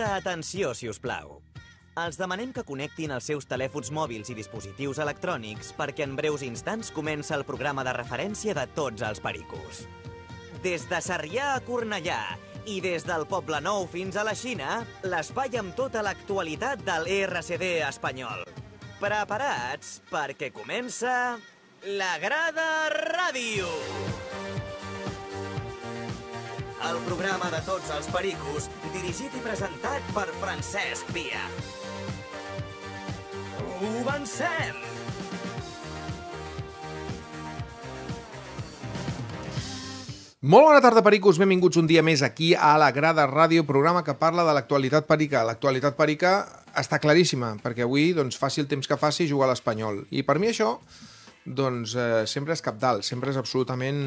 Molta atenció, si us plau. Els demanem que connectin els seus telèfons mòbils i dispositius electrònics perquè en breus instants comença el programa de referència de tots els pericos. Des de Sarrià a Cornellà i des del Poble Nou fins a la Xina, l'espai amb tota l'actualitat de l'RCD espanyol. Preparats perquè comença... La Grada Ràdio! El programa de tots els pericos, dirigit i presentat per Francesc Pia. Comencem! Molt bona tarda, pericos. Benvinguts un dia més aquí a la Grada Ràdio, programa que parla de l'actualitat perica. L'actualitat perica està claríssima, perquè avui, doncs, faci el temps que faci, jugar a l'Espanyol. I per mi això doncs eh, sempre és capdal, sempre és absolutament,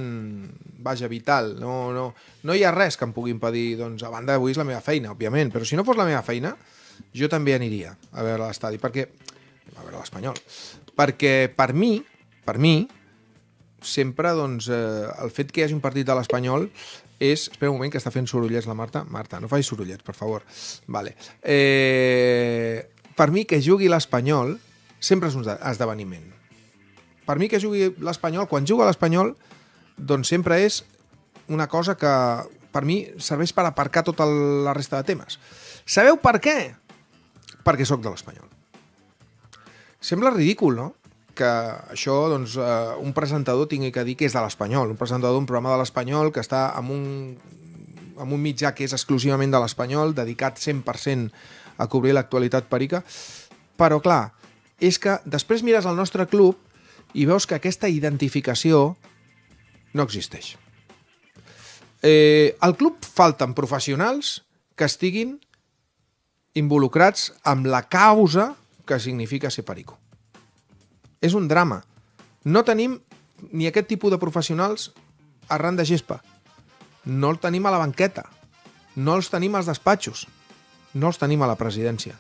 vaja, vital. No, no, no hi ha res que em pugui impedir, doncs, a banda d'avui és la meva feina, òbviament, però si no fos la meva feina, jo també aniria a veure l'estadi, perquè, a veure l'Espanyol, perquè per mi, per mi, sempre, doncs, eh, el fet que hi hagi un partit de l'Espanyol és... Espera un moment, que està fent sorollets la Marta. Marta, no facis sorollets, per favor. Vale. Eh, per mi, que jugui l'Espanyol sempre és un esdeveniment per mi que jugui l'Espanyol, quan juga l'Espanyol, doncs sempre és una cosa que per mi serveix per aparcar tota la resta de temes. Sabeu per què? Perquè sóc de l'Espanyol. Sembla ridícul, no? que això, doncs, eh, un presentador tingui que dir que és de l'Espanyol, un presentador d'un programa de l'Espanyol que està amb un, amb un mitjà que és exclusivament de l'Espanyol, dedicat 100% a cobrir l'actualitat perica, però clar, és que després mires el nostre club i veus que aquesta identificació no existeix. Eh, al club falten professionals que estiguin involucrats amb la causa que significa ser perico. És un drama. No tenim ni aquest tipus de professionals arran de gespa. No el tenim a la banqueta. No els tenim als despatxos. No els tenim a la presidència.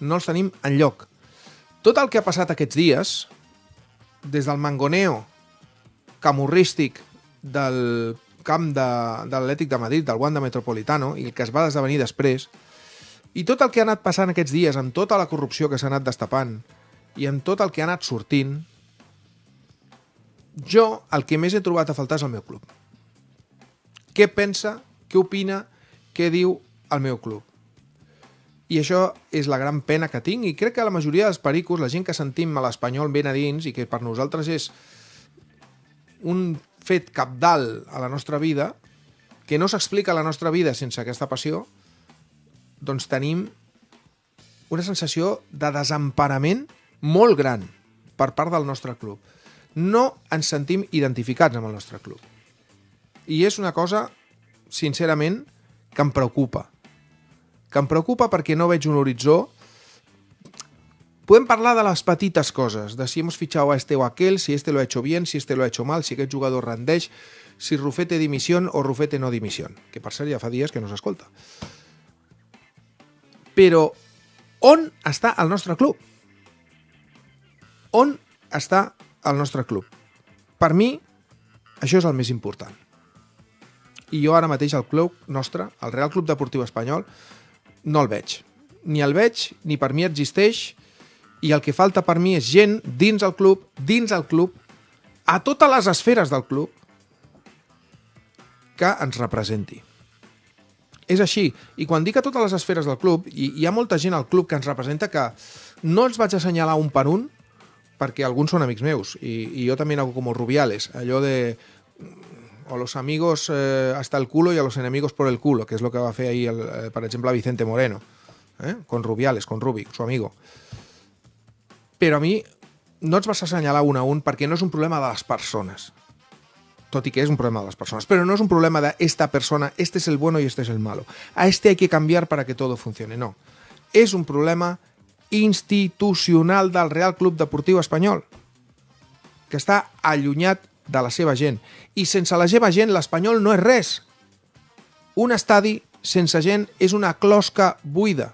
No els tenim en lloc. Tot el que ha passat aquests dies, des del mangoneo camorrístic del camp de, de l'Atlètic de Madrid, del Wanda Metropolitano, i el que es va desdevenir després, i tot el que ha anat passant aquests dies, amb tota la corrupció que s'ha anat destapant, i amb tot el que ha anat sortint, jo el que més he trobat a faltar és el meu club. Què pensa, què opina, què diu el meu club? I això és la gran pena que tinc i crec que la majoria dels pericos, la gent que sentim a l'espanyol ben a dins i que per nosaltres és un fet capdalt a la nostra vida, que no s'explica la nostra vida sense aquesta passió, doncs tenim una sensació de desemparament molt gran per part del nostre club. No ens sentim identificats amb el nostre club. I és una cosa, sincerament, que em preocupa que em preocupa perquè no veig un horitzó. Podem parlar de les petites coses, de si hemos fichado a este o aquel, si este lo ha hecho bien, si este lo ha hecho mal, si aquest jugador rendeix, si Rufete dimisión o Rufete no dimisión, que per cert ja fa dies que no s'escolta. Però on està el nostre club? On està el nostre club? Per mi, això és el més important. I jo ara mateix el club nostre, el Real Club Deportiu Espanyol, no el veig. Ni el veig, ni per mi existeix, i el que falta per mi és gent dins el club, dins el club, a totes les esferes del club, que ens representi. És així. I quan dic a totes les esferes del club, i hi ha molta gent al club que ens representa que no els vaig assenyalar un per un, perquè alguns són amics meus, i, i jo també n'hago com Rubiales, allò de a los amigos eh, hasta el culo y a los enemigos por el culo, que es lo que hace ahí, el, eh, por ejemplo, a Vicente Moreno, ¿eh? con Rubiales, con Rubi, su amigo. Pero a mí no te vas a señalar a uno porque no es un problema de las personas. toti que es un problema de las personas. Pero no es un problema de esta persona, este es el bueno y este es el malo. A este hay que cambiar para que todo funcione, no. Es un problema institucional del Real Club Deportivo Español. que está allunyat de la seva gent. I sense la seva gent l'Espanyol no és res. Un estadi sense gent és una closca buida.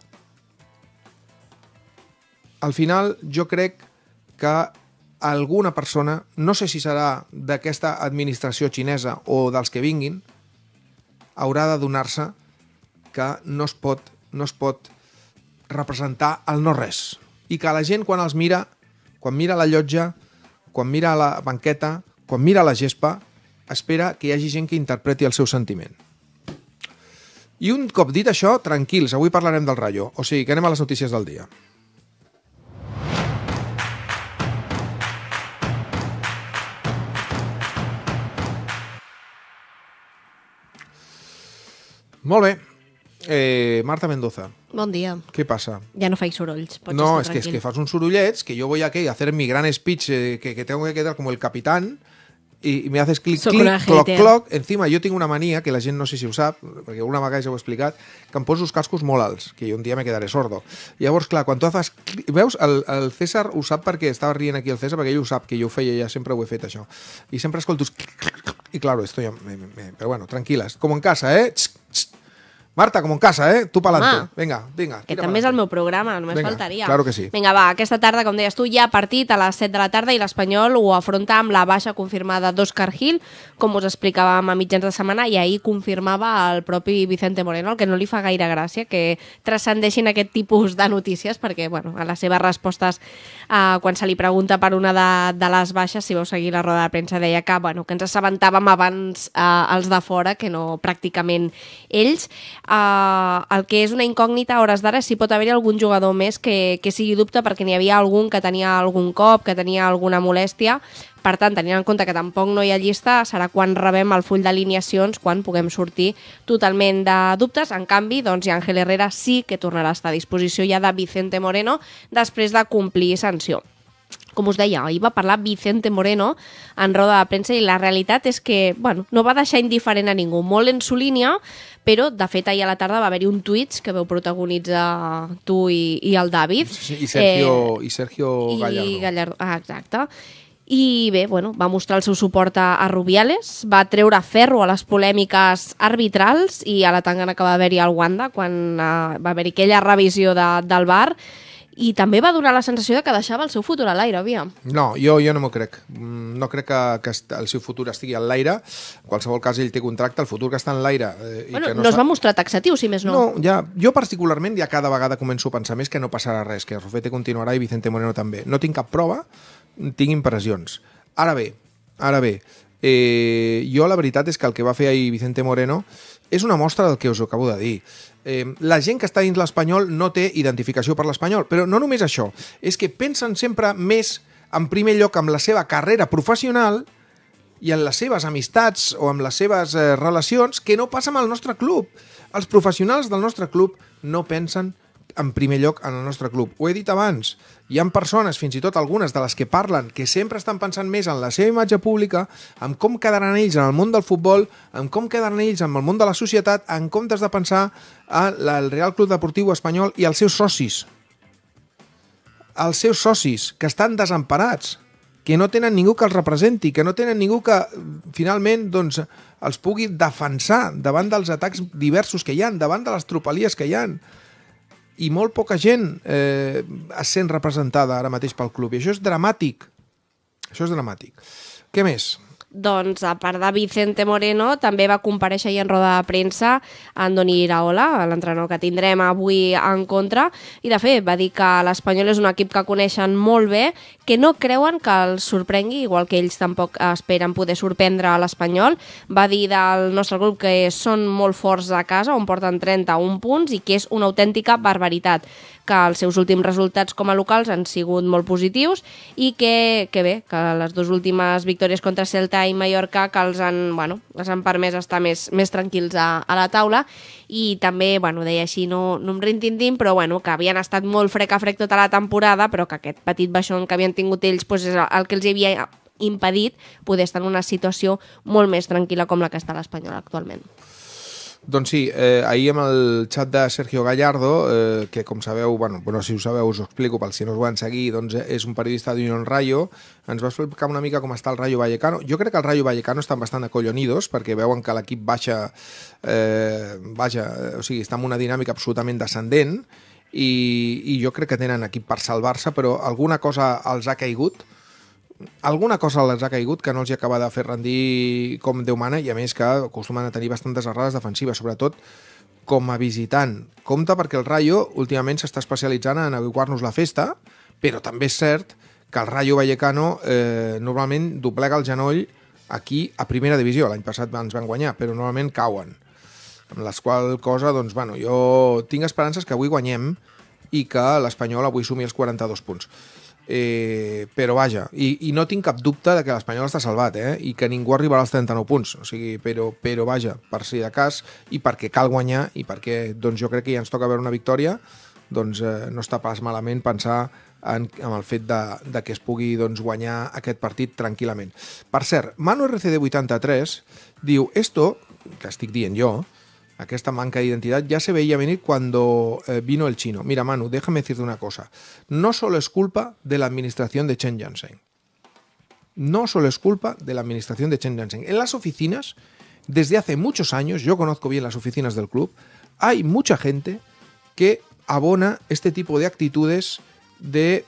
Al final jo crec que alguna persona, no sé si serà d'aquesta administració xinesa o dels que vinguin, haurà de donar-se que no es, pot, no es pot representar el no-res. I que la gent quan els mira, quan mira la llotja, quan mira la banqueta, quan mira la gespa, espera que hi hagi gent que interpreti el seu sentiment. I un cop dit això, tranquils, avui parlarem del Rayo, o sigui que anem a les notícies del dia. Molt bé. Eh, Marta Mendoza. Bon dia. Què passa? Ja no faig sorolls, pots no, estar és tranquil. que, és que fas uns sorollets que jo vull aquí a fer mi gran speech eh, que, que tengo que quedar com el capitán i, i me haces clic, Soc clic, cloc, cloc. Encima, jo tinc una mania, que la gent no sé si ho sap, perquè alguna vegada ja ho he explicat, que em poso els cascos molt alts, que jo un dia me quedaré sordo. Llavors, clar, quan tu fas... Clic, veus, el, el César ho sap perquè estava rient aquí el César, perquè ell ho sap, que jo ho feia, ja sempre ho he fet, això. I sempre escolto... I, claro, esto Me, me, me, però bueno, tranquil·les. Com en casa, eh? Txt, Marta, com en casa, eh? Tu palant Vinga, vinga. Que també és el meu programa, només vinga, faltaria. Claro que sí. Vinga, va, aquesta tarda, com deies tu, ja ha partit a les 7 de la tarda i l'Espanyol ho afronta amb la baixa confirmada d'Òscar Gil, com us explicàvem a mitjans de setmana, i ahir confirmava el propi Vicente Moreno, el que no li fa gaire gràcia, que transcendeixin aquest tipus de notícies, perquè, bueno, a les seves respostes, eh, quan se li pregunta per una de, de les baixes, si vau seguir la roda de premsa, deia que, bueno, que ens assabentàvem abans eh, els de fora que no pràcticament ells eh, el que és una incògnita a hores d'ara si pot haver-hi algun jugador més que, que sigui dubte perquè n'hi havia algun que tenia algun cop, que tenia alguna molèstia per tant, tenint en compte que tampoc no hi ha llista, serà quan rebem el full d'alineacions, quan puguem sortir totalment de dubtes. En canvi, doncs, i Ángel Herrera sí que tornarà a estar a disposició ja de Vicente Moreno després de complir sanció com us deia, ahir va parlar Vicente Moreno en roda de premsa i la realitat és que bueno, no va deixar indiferent a ningú, molt en su línia, però de fet ahir a la tarda va haver-hi un tuit que veu protagonitzar tu i, i el David. Sí, I Sergio, eh, i Sergio Gallardo. I Gallardo, ah, exacte. I bé, bueno, va mostrar el seu suport a, a Rubiales, va treure ferro a les polèmiques arbitrals i a la tangana que va haver-hi al Wanda quan eh, va haver-hi aquella revisió de, del bar i també va donar la sensació de que deixava el seu futur a l'aire, havia. No, jo, jo no m'ho crec. Mm, no crec que, que el seu futur estigui a l'aire. En qualsevol cas, ell té contracte, el futur que està en l'aire... Eh, bueno, i que no, no es va mostrar taxatiu, si més no. No, ja, jo particularment ja cada vegada començo a pensar més que no passarà res, que Rufete continuarà i Vicente Moreno també. No tinc cap prova, tinc impressions. Ara bé, ara bé, eh, jo la veritat és que el que va fer ahir Vicente Moreno és una mostra del que us acabo de dir eh, la gent que està dins l'espanyol no té identificació per l'espanyol. Però no només això, és que pensen sempre més, en primer lloc, amb la seva carrera professional i en les seves amistats o amb les seves eh, relacions que no passa amb el nostre club. Els professionals del nostre club no pensen en primer lloc en el nostre club. Ho he dit abans, hi han persones, fins i tot algunes de les que parlen, que sempre estan pensant més en la seva imatge pública, en com quedaran ells en el món del futbol, en com quedaran ells en el món de la societat, en comptes de pensar al Real Club Deportiu Espanyol i els seus socis. Els seus socis, que estan desemparats, que no tenen ningú que els representi, que no tenen ningú que mm, finalment doncs, els pugui defensar davant dels atacs diversos que hi han, davant de les tropelies que hi han i molt poca gent eh, es sent representada ara mateix pel club i això és dramàtic. Això és dramàtic. Què més? Doncs, a part de Vicente Moreno, també va compareixer ahir en roda de premsa Doni Iraola, l'entrenador que tindrem avui en contra, i de fet va dir que l'Espanyol és un equip que coneixen molt bé que no creuen que els sorprengui, igual que ells tampoc esperen poder sorprendre a l'Espanyol. Va dir del nostre grup que són molt forts a casa, on porten 31 punts, i que és una autèntica barbaritat que els seus últims resultats com a locals han sigut molt positius i que, que bé, que les dues últimes victòries contra Celta i Mallorca que els han, bueno, els han permès estar més, més tranquils a, a la taula i també, bueno, deia així, no, no em rintintim, però bueno, que havien estat molt frec a frec tota la temporada, però que aquest petit baixón que havien tingut ells pues, doncs, és el que els havia impedit poder estar en una situació molt més tranquil·la com la que està l'Espanyol actualment. Doncs sí, eh, ahir amb el xat de Sergio Gallardo, eh, que com sabeu, bueno, bueno, si ho sabeu us ho explico, pel si no us van seguir, doncs eh, és un periodista d'Union Rayo, ens va explicar una mica com està el Rayo Vallecano. Jo crec que el Rayo Vallecano estan bastant acollonidos, perquè veuen que l'equip baixa, eh, baixa, eh, o sigui, està en una dinàmica absolutament descendent, i, i jo crec que tenen equip per salvar-se, però alguna cosa els ha caigut, alguna cosa les ha caigut que no els hi acaba de fer rendir com Déu mana i a més que acostumen a tenir bastantes errades defensives, sobretot com a visitant. Compte perquè el Rayo últimament s'està especialitzant en aguiguar-nos la festa, però també és cert que el Rayo Vallecano eh, normalment doblega el genoll aquí a primera divisió. L'any passat ens van guanyar, però normalment cauen. Amb les qual cosa, doncs, bueno, jo tinc esperances que avui guanyem i que l'Espanyol avui sumi els 42 punts. Eh, però vaja, i, i no tinc cap dubte de que l'Espanyol està salvat eh? i que ningú arribarà als 39 punts o sigui, però, però vaja, per si de cas i perquè cal guanyar i perquè doncs, jo crec que ja ens toca veure una victòria doncs eh, no està pas malament pensar en, en el fet de, de que es pugui doncs, guanyar aquest partit tranquil·lament. Per cert, Manu RCD83 diu, esto, que estic dient jo, esta manca de identidad ya se veía venir cuando eh, vino el chino. Mira, Manu, déjame decirte una cosa. No solo es culpa de la administración de Chen Jansen. No solo es culpa de la administración de Chen En las oficinas, desde hace muchos años, yo conozco bien las oficinas del club, hay mucha gente que abona este tipo de actitudes de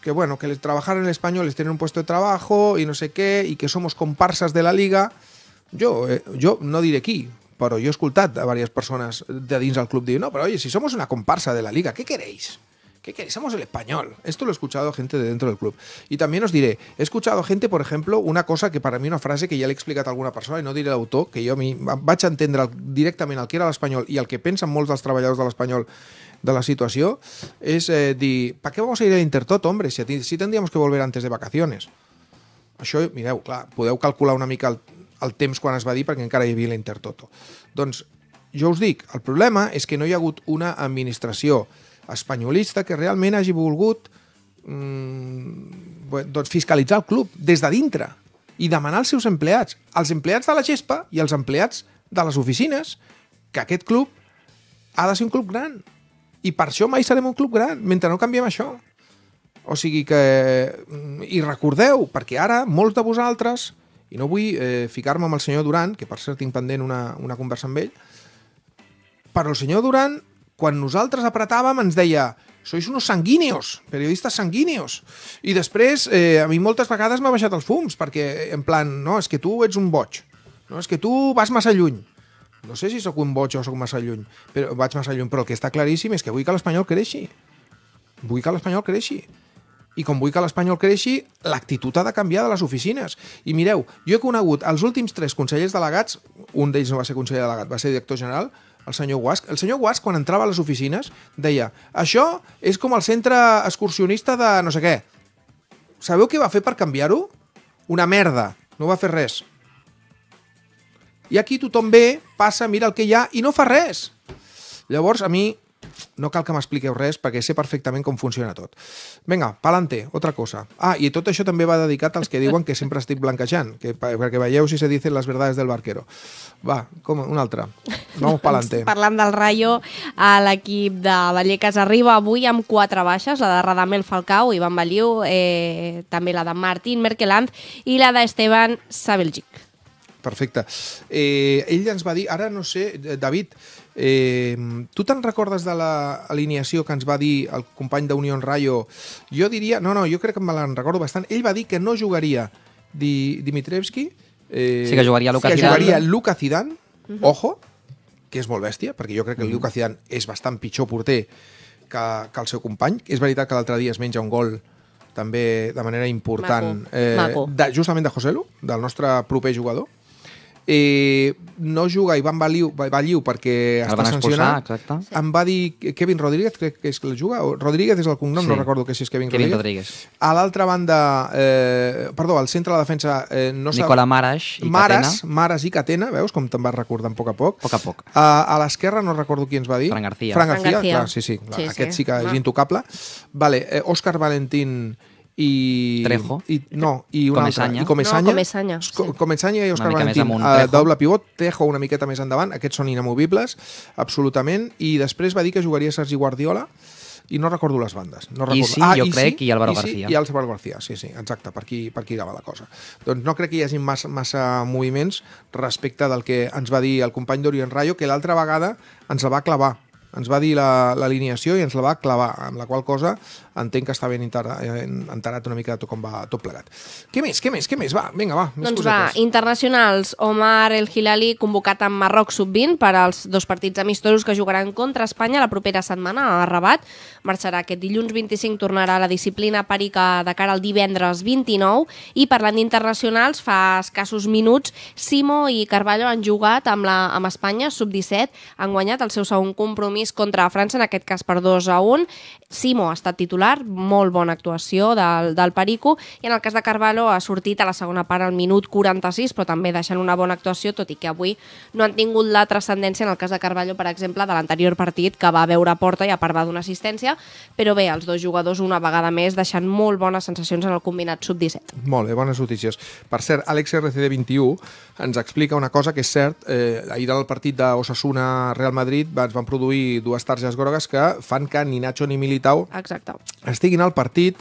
que bueno, que trabajar en español les tener un puesto de trabajo y no sé qué, y que somos comparsas de la liga. Yo, eh, yo no diré aquí, però jo he escoltat a diverses persones de dins del club dir, no, però oye, si somos una comparsa de la liga, ¿qué queréis? ¿Qué queréis? Somos el español. Esto lo he escuchado gente de dentro del club. Y también os diré, he escuchado gente, por ejemplo, una cosa que para mí una frase que ja l'he explicat a alguna persona i no diré l'autor, que jo mi, vaig entendre directament el que era l'espanyol i el que pensen molts dels treballadors de l'espanyol de la situació, és eh, dir, ¿para qué vamos a ir a Intertot, hombre? Si, si tendríamos que volver antes de vacaciones. Això, mireu, clar, podeu calcular una mica el, el temps quan es va dir perquè encara hi havia l'Intertoto. Doncs jo us dic, el problema és que no hi ha hagut una administració espanyolista que realment hagi volgut mmm, doncs fiscalitzar el club des de dintre i demanar als seus empleats, els empleats de la gespa i els empleats de les oficines, que aquest club ha de ser un club gran. I per això mai serem un club gran, mentre no canviem això. O sigui que... Mm, I recordeu, perquè ara molts de vosaltres i no vull eh, ficar-me amb el senyor Duran, que per cert tinc pendent una, una conversa amb ell, però el senyor Duran, quan nosaltres apretàvem, ens deia sois unos sanguíneos, periodistes sanguíneos. I després, eh, a mi moltes vegades m'ha baixat els fums, perquè eh, en plan, no, és que tu ets un boig, no, és que tu vas massa lluny. No sé si sóc un boig o sóc massa lluny, però vaig massa lluny, però el que està claríssim és que vull que l'Espanyol creixi. Vull que l'Espanyol creixi. I com vull que l'Espanyol creixi, l'actitud ha de canviar de les oficines. I mireu, jo he conegut els últims tres consellers delegats, un d'ells no va ser conseller delegat, va ser director general, el senyor Guasc. El senyor Guasc, quan entrava a les oficines, deia això és com el centre excursionista de no sé què. Sabeu què va fer per canviar-ho? Una merda. No va fer res. I aquí tothom ve, passa, mira el que hi ha i no fa res. Llavors, a mi no cal que m'expliqueu res perquè sé perfectament com funciona tot. Vinga, pa'lante, otra cosa. Ah, i tot això també va dedicat als que diuen que sempre estic blanquejant, que, perquè veieu si se dicen les verdades del barquero. Va, com una altra. Vamos pa'lante. Parlant del Rayo, l'equip de Vallecas arriba avui amb quatre baixes, la de Radamel Falcao, Ivan Baliu, eh, també la de Martín Merkeland i la d'Esteban Sabelgic. Perfecte. Eh, ell ens va dir, ara no sé, eh, David, Eh, tu te'n recordes de l'alineació la que ens va dir el company d'Unión Rayo? Jo diria... No, no, jo crec que me la recordo bastant. Ell va dir que no jugaria Di, Dimitrevski. Eh, sí que jugaria Luca Zidane. que Zidane. jugaria Luka Zidane, uh -huh. ojo, que és molt bèstia, perquè jo crec que el uh -huh. Luca Zidane és bastant pitjor porter que, que el seu company. És veritat que l'altre dia es menja un gol també de manera important Maco. Eh, Maco. De, justament de Joselu, del nostre proper jugador eh, no juga i va valiu, perquè el està sancionat. exacte. Em va dir Kevin Rodríguez, crec que és que el juga, o Rodríguez és el cognom, sí. no recordo que si és Kevin, Kevin Rodríguez. Rodríguez. A l'altra banda, eh, perdó, al centre de la defensa... Eh, no Nicola Maras i Mares, Catena. Mares i Catena, veus com te'n vas recordant a poc a poc. poc a poc. A, a l'esquerra no recordo qui ens va dir. Fran García. Fran García, Fran García. clar, sí, sí, clar, sí, aquest sí, sí que és intocable. Vale, eh, Òscar Valentín i... Trejo. I, no, i una Comesanya. altra. I Comesanya. No, Comesanya. Sí. Comesanya i Òscar Valentín. Amunt, uh, doble pivot, Trejo una miqueta més endavant. Aquests són inamovibles, absolutament. I després va dir que jugaria Sergi Guardiola i no recordo les bandes. No recordo. I sí, ah, jo i crec, sí, i Álvaro García. I Álvaro García, sí, sí, exacte, per aquí, per aquí anava la cosa. Doncs no crec que hi hagi massa, massa moviments respecte del que ens va dir el company d'Orient Rayo, que l'altra vegada ens el va clavar ens va dir l'alineació la, i ens la va clavar, amb la qual cosa entenc que està ben enterat una mica de tot com va tot plegat. Què més, què més, què més? Va, vinga, va. Més doncs cosetes. va, internacionals. Omar El Hilali convocat amb Marroc sub-20 per als dos partits amistosos que jugaran contra Espanya la propera setmana a Rabat. Marxarà aquest dilluns 25, tornarà a la disciplina perica de cara al divendres 29 i parlant d'internacionals, fa escassos minuts, Simo i Carballo han jugat amb, la, amb Espanya sub-17, han guanyat el seu segon compromís Denis contra França, en aquest cas per 2 a 1. Simo ha estat titular, molt bona actuació del, del Perico, i en el cas de Carvalho ha sortit a la segona part al minut 46, però també deixant una bona actuació, tot i que avui no han tingut la transcendència en el cas de Carvalho, per exemple, de l'anterior partit, que va veure a porta i a part va donar assistència, però bé, els dos jugadors una vegada més deixant molt bones sensacions en el combinat sub-17. Molt bé, bones notícies. Per cert, Àlex RCD21 ens explica una cosa que és cert, eh, ahir del partit dosasuna real Madrid ens van produir i dues targes grogues que fan que ni Nacho ni Militao Exacte. estiguin al partit.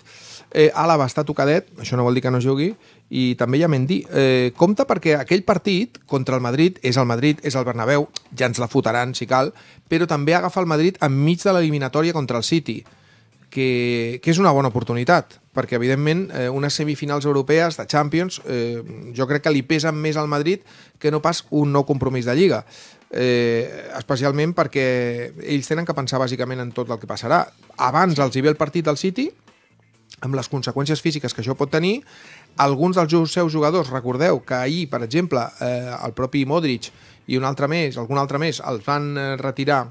Eh, va estar tocadet, això no vol dir que no jugui, i també ja m'en Mendy. Eh, compte perquè aquell partit contra el Madrid, és el Madrid, és el Bernabéu, ja ens la fotran si cal, però també agafa el Madrid enmig de l'eliminatòria contra el City, que, que és una bona oportunitat, perquè evidentment eh, unes semifinals europees de Champions eh, jo crec que li pesen més al Madrid que no pas un nou compromís de Lliga eh, especialment perquè ells tenen que pensar bàsicament en tot el que passarà. Abans els hi ve el partit del City, amb les conseqüències físiques que això pot tenir, alguns dels seus jugadors, recordeu que ahir, per exemple, eh, el propi Modric i un altre més, algun altre més, els van eh, retirar,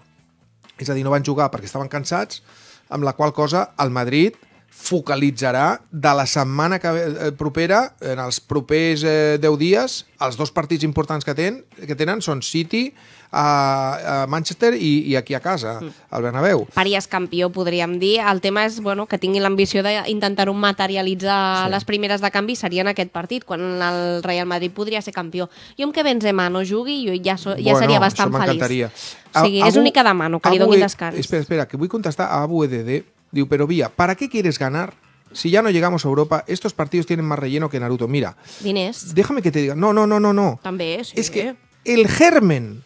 és a dir, no van jugar perquè estaven cansats, amb la qual cosa el Madrid focalitzarà de la setmana que ve, eh, propera, en els propers eh, 10 dies, els dos partits importants que, ten, que tenen són City, a, eh, a eh, Manchester i, i aquí a casa, mm. al Bernabéu. Pàries campió, podríem dir. El tema és bueno, que tingui l'ambició d'intentar-ho materialitzar sí. les primeres de canvi seria en aquest partit, quan el Real Madrid podria ser campió. Jo amb que Benzema no jugui, jo ja, so, ja bueno, seria bastant feliç. O sigui, a, és l'única demano, que li doni descans. Espera, espera, que vull contestar a ABUEDD Digo, pero Vía, ¿para qué quieres ganar? Si ya no llegamos a Europa, estos partidos tienen más relleno que Naruto. Mira, Dines. déjame que te diga. No, no, no, no, no. También sí, es. que el germen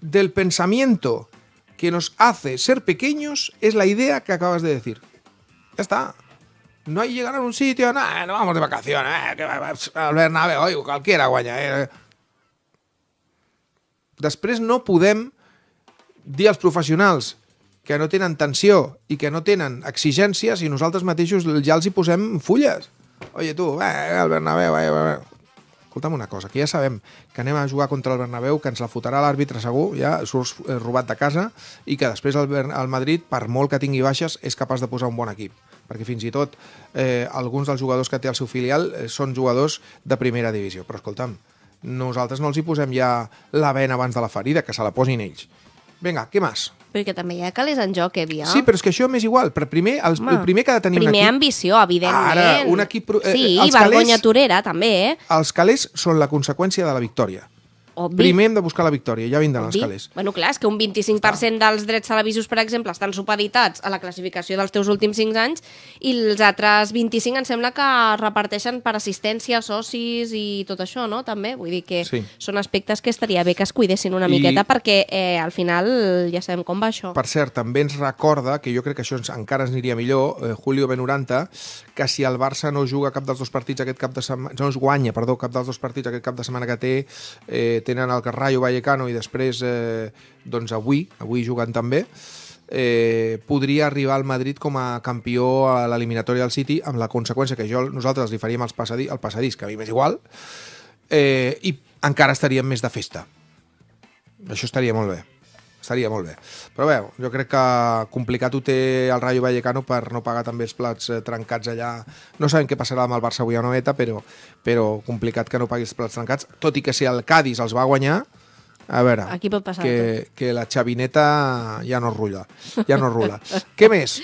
del pensamiento que nos hace ser pequeños es la idea que acabas de decir. Ya está. No hay llegar a un sitio, nada, no vamos de vacaciones, eh, que va, a hoy, cualquiera guaña. Eh". Después no pudem. días profesionales. que no tenen tensió i que no tenen exigències i nosaltres mateixos ja els hi posem fulles. Oye, tu, va, el Bernabéu, va, va. Escolta'm una cosa, que ja sabem que anem a jugar contra el Bernabéu, que ens la fotrà l'àrbitre segur, ja surts eh, robat de casa, i que després el, el Madrid, per molt que tingui baixes, és capaç de posar un bon equip. Perquè fins i tot eh, alguns dels jugadors que té el seu filial eh, són jugadors de primera divisió. Però escolta'm, nosaltres no els hi posem ja la vena abans de la ferida, que se la posin ells. Vinga, què més? Però que també hi ha calés en joc, eh, Sí, però és que això m'és igual. Per primer, els, el primer que ha de tenir primer un equip... Primer ambició, evidentment. Ara, un equip... Eh, sí, Vergonya calés, Torera, també, eh? Els calés són la conseqüència de la victòria. Obvi. Primer hem de buscar la victòria, ja vindran Obvi. els calés. Bueno, clar, és que un 25% dels drets televisius, per exemple, estan supeditats a la classificació dels teus últims 5 anys i els altres 25 em sembla que reparteixen per assistència, socis i tot això, no? També, vull dir que sí. són aspectes que estaria bé que es cuidessin una I... miqueta perquè eh, al final ja sabem com va això. Per cert, també ens recorda, que jo crec que això encara ens aniria millor, eh, Julio Benuranta, que si el Barça no juga cap dels dos partits aquest cap de setmana, no es guanya, perdó, cap dels dos partits aquest cap de setmana que té, eh, tenen el Rayo Vallecano i després eh, doncs avui, avui jugant també, eh, podria arribar al Madrid com a campió a l'eliminatòria del City amb la conseqüència que jo, nosaltres li faríem els passadís, el passadís, que a mi m'és igual, eh, i encara estaríem més de festa. Això estaria molt bé. Seria molt bé. Però bé, jo crec que complicat ho té el Rayo Vallecano per no pagar també els plats eh, trencats allà. No sabem què passarà amb el Barça avui a Noeta, però, però complicat que no pagui els plats trencats, tot i que si el Cádiz els va guanyar, a veure, Aquí pot passar que, que la xavineta ja no rula. Ja no rula. Què més?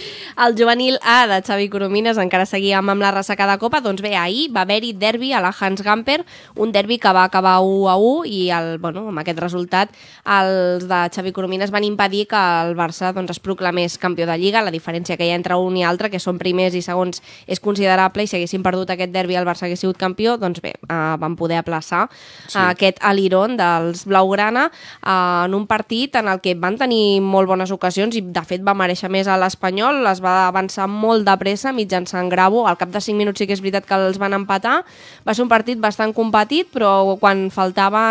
El juvenil A de Xavi Coromines encara seguíem amb la ressaca de copa. Doncs bé, ahir va haver-hi derbi a la Hans Gamper, un derbi que va acabar 1 a 1 i el, bueno, amb aquest resultat els de Xavi Coromines van impedir que el Barça doncs, es proclamés campió de Lliga. La diferència que hi ha entre un i altre, que són primers i segons, és considerable i si haguessin perdut aquest derbi el Barça hagués sigut campió, doncs bé, eh, van poder aplaçar sí. aquest alirón dels blaugrans Dominicana eh, en un partit en el que van tenir molt bones ocasions i de fet va mereixer més a l'Espanyol, les va avançar molt de pressa mitjançant Gravo, al cap de 5 minuts sí que és veritat que els van empatar, va ser un partit bastant competit però quan faltava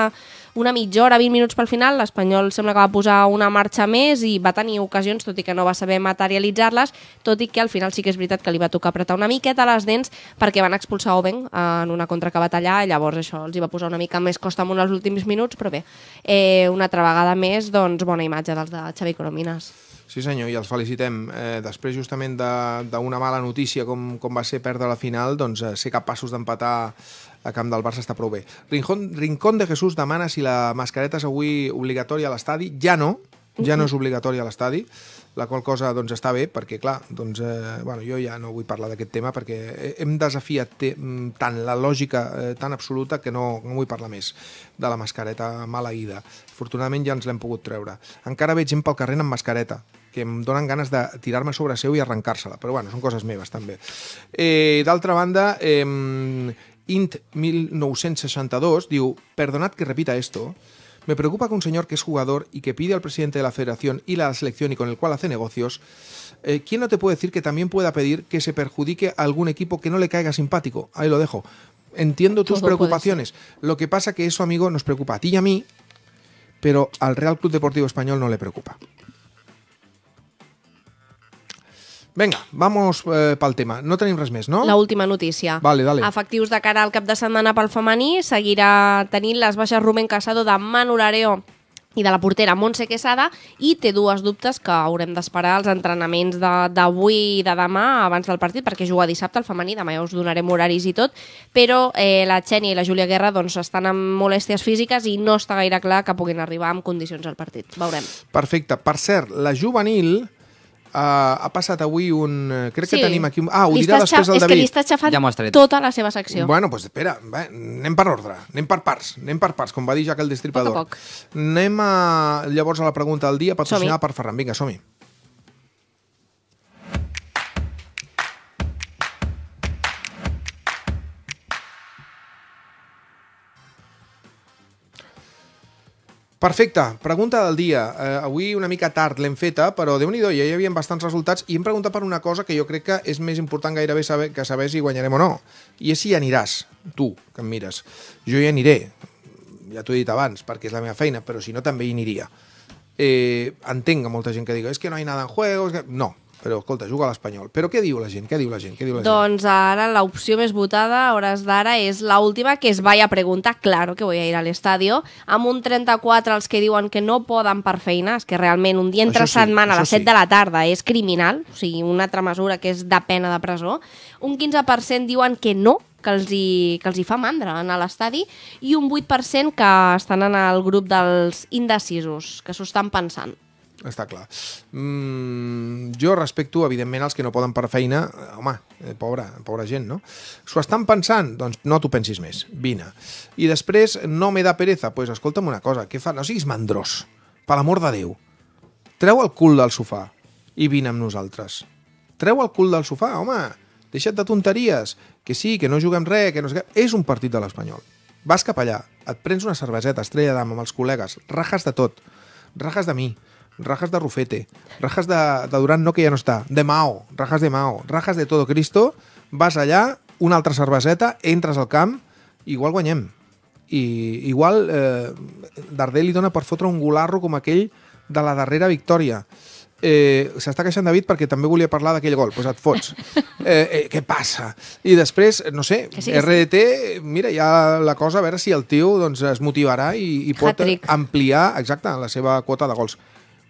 una mitja hora, 20 minuts pel final, l'Espanyol sembla que va posar una marxa més i va tenir ocasions, tot i que no va saber materialitzar-les, tot i que al final sí que és veritat que li va tocar apretar una miqueta les dents perquè van expulsar Oben eh, en una contra que va tallar, i llavors això els hi va posar una mica més costa amunt els últims minuts, però bé, eh, una altra vegada més, doncs, bona imatge dels de Xavi Coromines. Sí senyor, i els felicitem. Eh, després justament d'una mala notícia com, com va ser perdre la final, doncs eh, ser capaços d'empatar a camp del Barça està prou bé. Rincón, Rincón de Jesús demana si la mascareta és avui obligatòria a l'estadi. Ja no, ja no és obligatòria a l'estadi, la qual cosa doncs, està bé, perquè clar, doncs, eh, bueno, jo ja no vull parlar d'aquest tema perquè eh, hem desafiat mm, tant la lògica eh, tan absoluta que no, no vull parlar més de la mascareta maleïda. Afortunadament ja ens l'hem pogut treure. Encara veig gent pel carrer amb mascareta, que em donen ganes de tirar-me sobre seu i arrencar-se-la, però bueno, són coses meves també. Eh, D'altra banda, eh, Int 1962 digo, «Perdonad que repita esto, me preocupa que un señor que es jugador y que pide al presidente de la federación y la selección y con el cual hace negocios, eh, ¿quién no te puede decir que también pueda pedir que se perjudique a algún equipo que no le caiga simpático? Ahí lo dejo. Entiendo tus preocupaciones. Lo que pasa que eso, amigo, nos preocupa a ti y a mí, pero al Real Club Deportivo Español no le preocupa. Vinga, vamos eh, pel tema. No tenim res més, no? La última notícia. Vale, dale. Efectius de cara al cap de setmana pel femení seguirà tenint les baixes Rubén Casado de Manu Lareo i de la portera Montse Quesada i té dues dubtes que haurem d'esperar als entrenaments d'avui de, i de demà abans del partit perquè juga dissabte el femení, demà ja us donarem horaris i tot, però eh, la Xènia i la Júlia Guerra doncs, estan amb molèsties físiques i no està gaire clar que puguin arribar amb condicions al partit. Veurem. Perfecte. Per cert, la juvenil ha passat avui un... Eh, crec sí. que tenim aquí... Un... Ah, ho dirà després el David. És que li està ja tota la seva secció. Bueno, doncs pues espera, va, anem per ordre, anem per parts, anem per parts, com va dir que el Destripador. Poc a poc. Anem a, llavors a la pregunta del dia, patrocinada per Ferran. Vinga, som-hi. Perfecte, pregunta del dia. Eh, avui una mica tard l'hem feta, però de nhi do ja hi havia bastants resultats i hem preguntat per una cosa que jo crec que és més important gairebé saber, que saber si guanyarem o no. I és si hi aniràs, tu, que em mires. Jo hi aniré, ja t'ho he dit abans, perquè és la meva feina, però si no també hi aniria. Eh, entenc que molta gent que digui, és es que no hi ha nada en juego... Es que... No, però escolta, juga a l'Espanyol. Però què diu la gent? Què diu la gent? Què diu la gent? doncs ara l'opció més votada a hores d'ara és la última, que es vaia a preguntar, claro que voy a ir al l'estadi, amb un 34 els que diuen que no poden per feina, és que realment un dia entre sí, setmana a les 7 sí. de la tarda eh, és criminal, o sigui, una altra mesura que és de pena de presó, un 15% diuen que no, que els hi, que els hi fa mandra anar a l'estadi i un 8% que estan en el grup dels indecisos, que s'ho estan pensant està clar. Mm, jo respecto, evidentment, els que no poden per feina. Eh, home, eh, pobra, pobra gent, no? S'ho estan pensant? Doncs no t'ho pensis més. Vine. I després, no me da pereza? Doncs pues, escolta'm una cosa, què fa? No siguis mandrós. Per l'amor de Déu. Treu el cul del sofà i vine amb nosaltres. Treu el cul del sofà, home. Deixa't de tonteries. Que sí, que no juguem res, que no sé És un partit de l'Espanyol. Vas cap allà, et prens una cerveseta, estrella d'am amb els col·legues, rajes de tot, rajes de mi, rajas de Rufete, rajas de, de Durán, no que ja no està, de Mao, rajas de Mao, rajas de todo Cristo, vas allà, una altra cerveseta, entres al camp, igual guanyem. I igual eh, Darder li dona per fotre un golarro com aquell de la darrera victòria. Eh, S'està queixant David perquè també volia parlar d'aquell gol. Doncs pues et fots. Eh, eh, què passa? I després, no sé, sí, sí, RDT, mira, ja la cosa, a veure si el tio doncs, es motivarà i, i pot ampliar exacte la seva quota de gols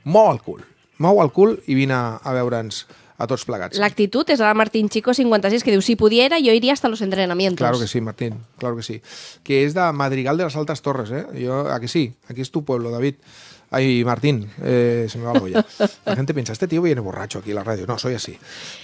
mou el cul. Mou el cul i vine a veure'ns a tots plegats. L'actitud és la Martín Chico 56, que diu, si pudiera, jo iria hasta los entrenamientos. Claro que sí, Martín, claro que sí. Que és de Madrigal de les Altas Torres, eh? Jo, aquí sí? Aquí és tu pueblo, David. Ay, Martín, eh, se me va la olla. La gente piensa, este tío viene borracho aquí a la ràdio. No, soy así.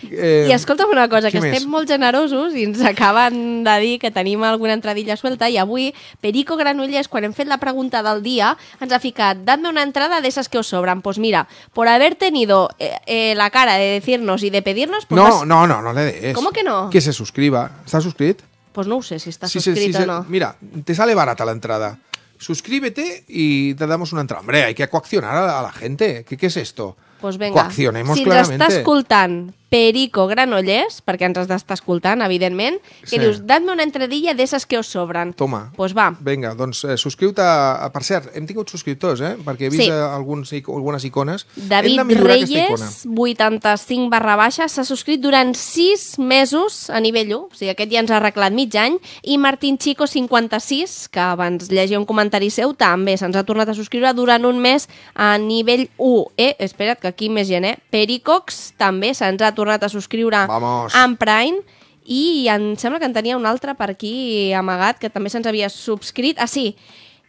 Eh, I escolta'm una cosa, que més? estem molt generosos i ens acaben de dir que tenim alguna entradilla suelta i avui Perico Granollers, quan hem fet la pregunta del dia, ens ha ficat, dadme una entrada de esas que os sobran. Pues mira, por haber tenido eh, eh, la cara de decirnos y de pedirnos... Pues no, vas... no, no, no le des. ¿Cómo que no? Que se suscriba. ¿Estás suscrit? Pues no ho sé si estàs sí, suscrit sí, sí, o no. Mira, te sale barata la entrada. suscríbete y te damos una entrada. hay que coaccionar a la, a la gente. ¿Qué, es esto? pues doncs venga. Coaccionemos si claramente. Si ens està escoltant Perico Granollers, perquè ens has d'estar escoltant, evidentment, que sí. dius, dame una entradilla d'esses que us sobren. Toma. Doncs pues va. Vinga, doncs eh, subscriu-te. A... Per cert, hem tingut subscriptors, eh? Perquè he vist sí. Eh, alguns, algunes icones. David Reyes, 85 barra baixa, s'ha subscrit durant 6 mesos a nivell 1, o sigui, aquest ja ens ha arreglat mig any, i Martín Chico, 56, que abans llegia un comentari seu, també se'ns ha tornat a subscriure durant un mes a nivell 1. Eh, espera't, que que aquí més eh? Pericox també se'ns ha tornat a subscriure Vamos. en Prime i em sembla que en tenia un altre per aquí amagat que també se'ns havia subscrit. Ah, sí,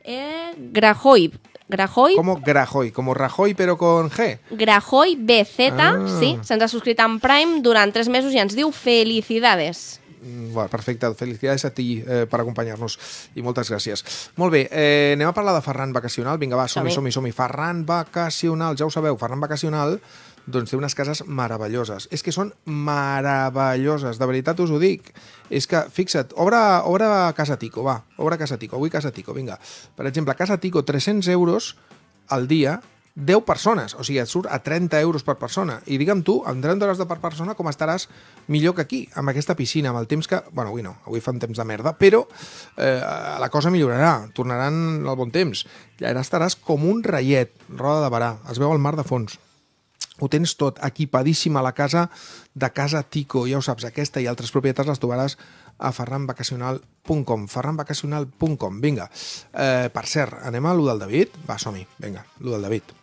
eh, Grajoy. Grajoy. Com Grajoy, com Rajoy però con G. Grajoy BZ, ah. sí, se'ns ha subscrit en Prime durant tres mesos i ens diu Felicidades. Bueno, perfecte, felicitats a ti eh, per acompanyar-nos i moltes gràcies. Molt bé, eh, anem a parlar de Ferran Vacacional. Vinga, va, som-hi, som-hi, som-hi. Ferran Vacacional, ja ho sabeu, Ferran Vacacional doncs té unes cases meravelloses. És que són meravelloses, de veritat us ho dic. És que, fixa't, obre, obre Casa Tico, va, obre Casa Tico, avui Casa Tico, vinga. Per exemple, Casa Tico, 300 euros al dia 10 persones, o sigui, et surt a 30 euros per persona. I digue'm tu, amb 30 euros de per persona, com estaràs millor que aquí, amb aquesta piscina, amb el temps que... Bueno, avui no, avui fan temps de merda, però eh, la cosa millorarà, tornaran al bon temps. I ara estaràs com un reiet, roda de barà, es veu el mar de fons. Ho tens tot, equipadíssim a la casa de Casa Tico, ja ho saps, aquesta i altres propietats les trobaràs a ferranvacacional.com, ferranvacacional.com, vinga. Eh, per cert, anem a lo del David? Va, som-hi, vinga, lo del David.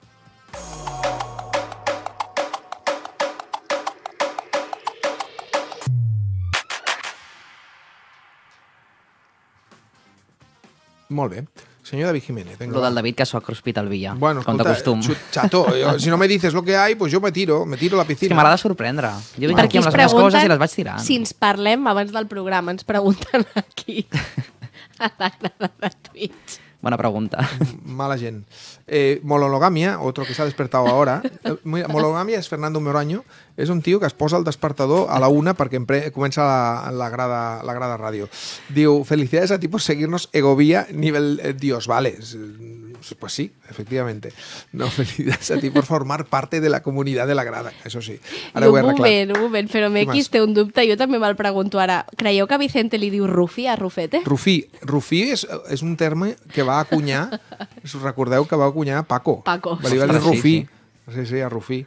Molt bé. Senyor David Jiménez. Venga. Lo del David que ha acrospita al Villa. Bueno, com costum. Chato, yo, si no me dices lo que hay, pues yo me tiro, me tiro a la piscina. Que m'agrada sorprendre. Jo vinc bueno. aquí amb les meves coses i les vaig tirant. Si ens parlem abans del programa, ens pregunten aquí a l'àrea de Twitch. Buena pregunta. Mala gent. Eh, Molologamia, otro que s'ha despertat despertado ahora. Eh, Molologamia es Fernando Meoraño. És un tio que es posa el despertador a la una perquè comença la, la, grada, la grada ràdio. Diu, felicidades a tipos seguirnos egovía nivel eh, Dios, vale. Pues sí, efectivamente. No, felicidades a ti por formar parte de la comunitat de la grada, eso sí. Ara I un ho moment, un moment, però Mequis té un dubte, jo també me'l pregunto ara. Creieu que Vicente li diu Rufi a Rufete? Rufi, Rufi és, és un terme que va acunyar, us recordeu que va acunyar Paco. Paco. Va, dir, va dir Rufí. Sí, sí, a Rufí.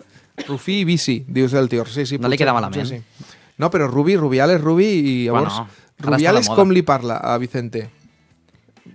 Rufí i bici, dius del tio. Sí, sí, no potser, li queda malament. Sí. No, però Rubi, Rubial és Rubi i llavors... Bueno, Rubiales com li parla a Vicente?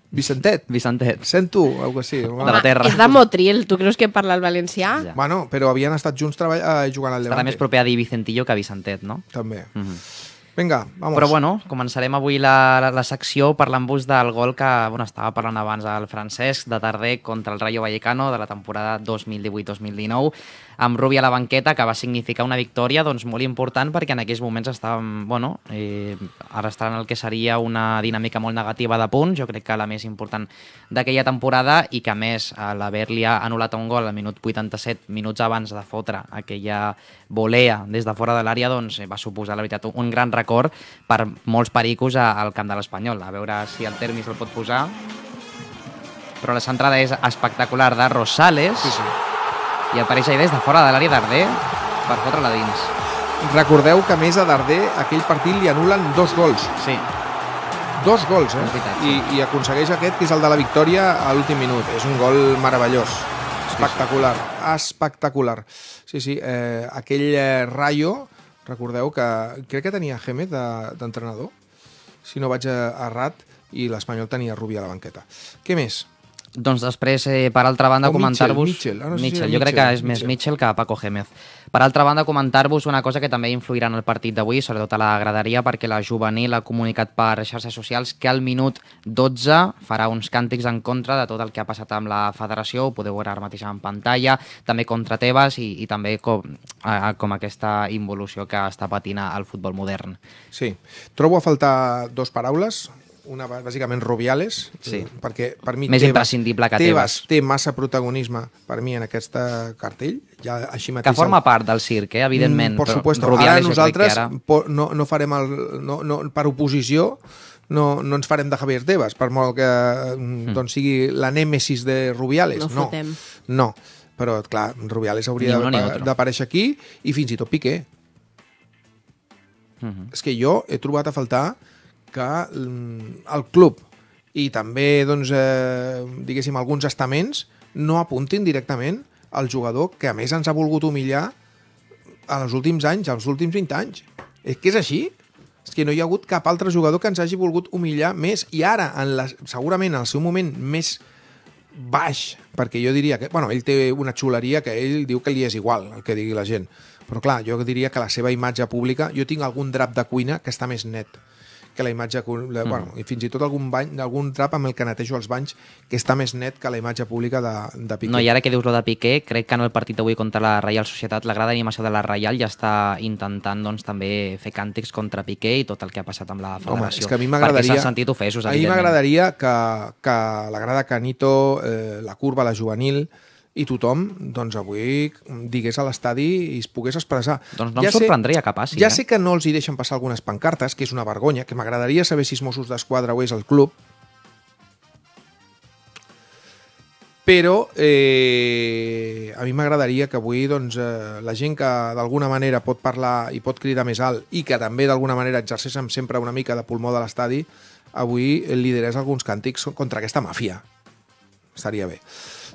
Vicentet. Vicentet. Sento, o alguna així. De la terra. Ah, és de Motril, tu creus que parla el valencià? Ja. Bueno, però havien estat junts treball... Eh, jugant al Levante. Estarà més proper a dir Vicentillo que a Vicentet, no? També. Mm -hmm. Vinga, vamos. Però bueno, començarem avui la, la, la secció parlant-vos del gol que bueno, estava parlant abans el Francesc, de Tardé contra el Rayo Vallecano de la temporada 2018-2019 amb Rubi a la banqueta, que va significar una victòria doncs, molt important perquè en aquells moments estàvem, bueno, eh, arrastrant el que seria una dinàmica molt negativa de punts, jo crec que la més important d'aquella temporada i que a més eh, l'haver-li anul·lat un gol al minut 87, minuts abans de fotre aquella volea des de fora de l'àrea, doncs eh, va suposar la veritat un gran record per molts pericos al camp de l'Espanyol. A veure si el Termis el pot posar però la centrada és espectacular de Rosales. Sí, sí i apareix ahir des de fora de l'àrea d'Arder per fotre-la dins. Recordeu que a més a Darder aquell partit li anulen dos gols. Sí. Dos gols, eh? Veritat, sí. I, I aconsegueix aquest, que és el de la victòria a l'últim minut. És un gol meravellós. Espectacular. Sí, sí. Espectacular. Sí, sí. Eh, aquell eh, Rayo, recordeu que crec que tenia Gémez d'entrenador, de, si no vaig eh, errat, i l'Espanyol tenia Rubi a la banqueta. Què més? Doncs després, eh, per altra banda, comentar-vos... Mitchell, Mitchell. No sé si Mitchell. jo crec que és Mitchell. més Mitchell que Paco Gémez. Per altra banda, comentar-vos una cosa que també influirà en el partit d'avui, sobretot a la graderia, perquè la juvenil ha comunicat per xarxes socials que al minut 12 farà uns càntics en contra de tot el que ha passat amb la federació, ho podeu veure ara mateix en pantalla, també contra Tebas i, i també com, a, com aquesta involució que està patint el futbol modern. Sí. Trobo a faltar dos paraules una bàsicament Rubiales, sí. perquè per mi Més Tebas, imprescindible que Tebas. Tebas té massa protagonisme per mi en aquest cartell, ja així mateix... Que forma el... part del circ, eh, evidentment. Mm, per supuesto, Rubiales ara nosaltres ara... No, no farem el... No, no, per oposició no, no ens farem de Javier Tebas, per molt que mm. mm. doncs, sigui la nèmesis de Rubiales. No, no No, però clar, Rubiales hauria d'aparèixer aquí i fins i tot Piqué. Mm -hmm. És que jo he trobat a faltar que mm, el club i també, doncs, eh, diguéssim, alguns estaments no apuntin directament al jugador que a més ens ha volgut humillar en els últims anys, els últims 20 anys. És que és així. És que no hi ha hagut cap altre jugador que ens hagi volgut humillar més. I ara, en la, segurament en el seu moment més baix, perquè jo diria que... Bueno, ell té una xuleria que ell diu que li és igual el que digui la gent. Però clar, jo diria que la seva imatge pública... Jo tinc algun drap de cuina que està més net que la imatge... La, mm. bueno, I fins i tot algun, bany, algun trap amb el que netejo els banys que està més net que la imatge pública de, de Piqué. No, i ara que dius lo de Piqué, crec que en el partit d'avui contra la Reial Societat, la grada d'animació de la Reial ja està intentant doncs, també fer càntics contra Piqué i tot el que ha passat amb la federació. Home, és que a mi m'agradaria... Perquè s'han sentit ofesos, A mi m'agradaria que, que la grada Canito, eh, la curva, la juvenil, i tothom, doncs avui digués a l'estadi i es pogués expressar. Doncs no ja em sorprendria que passi. Ja eh? sé que no els hi deixen passar algunes pancartes, que és una vergonya, que m'agradaria saber si és Mossos d'Esquadra o és el club, però eh, a mi m'agradaria que avui doncs, eh, la gent que d'alguna manera pot parlar i pot cridar més alt i que també d'alguna manera exerceix sempre una mica de pulmó de l'estadi, avui liderés alguns càntics contra aquesta màfia. Estaria bé.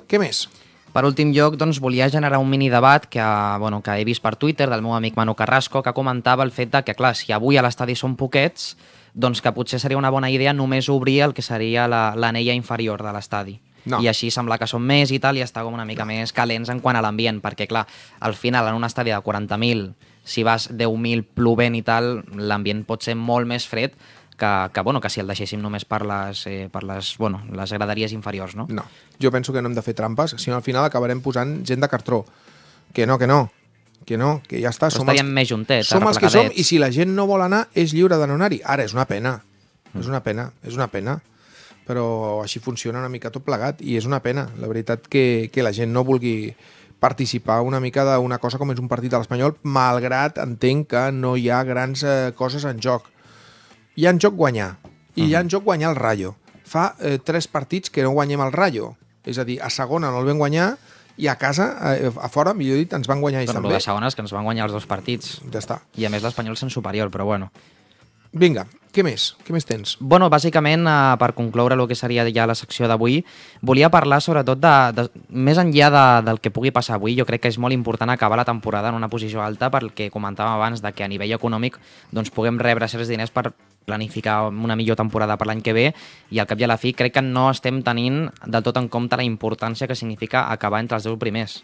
Què més? Per últim lloc, doncs, volia generar un mini debat que, bueno, que he vist per Twitter del meu amic Manu Carrasco, que comentava el fet de que, clar, si avui a l'estadi són poquets, doncs que potser seria una bona idea només obrir el que seria l'anella la, inferior de l'estadi. No. I així sembla que són més i tal, i està com una mica no. més calents en quant a l'ambient, perquè, clar, al final, en un estadi de 40.000, si vas 10.000 plovent i tal, l'ambient pot ser molt més fred que, que, bueno, que si el deixéssim només per les, eh, per les, bueno, les graderies inferiors, no? No, jo penso que no hem de fer trampes, sinó al final acabarem posant gent de cartró. Que no, que no, que no, que ja està. Però som estaríem els, més juntets, Som els que som i si la gent no vol anar és lliure de no anar-hi. Ara, és una pena, mm. és una pena, és una pena. Però així funciona una mica tot plegat i és una pena, la veritat, que, que la gent no vulgui participar una mica d'una cosa com és un partit de l'Espanyol, malgrat entenc que no hi ha grans eh, coses en joc hi ha en joc guanyar, i -huh. hi ha en mhm. joc guanyar el Rayo. Fa eh, tres partits que no guanyem el Rayo, és a dir, a segona no el vam guanyar, i a casa, eh, a, fora, millor dit, ens van guanyar ells bueno, també. Però la segona és que ens van guanyar els dos partits. Ja està. I a més l'Espanyol sent superior, però bueno. Vinga, què més? Què més tens? Bueno, bàsicament, eh, per concloure el que seria ja la secció d'avui, volia parlar sobretot de, de més enllà de, del que pugui passar avui, jo crec que és molt important acabar la temporada en una posició alta pel que comentàvem abans de que a nivell econòmic doncs, puguem rebre certs diners per planificar una millor temporada per l'any que ve i al cap i a la fi crec que no estem tenint del tot en compte la importància que significa acabar entre els 10 primers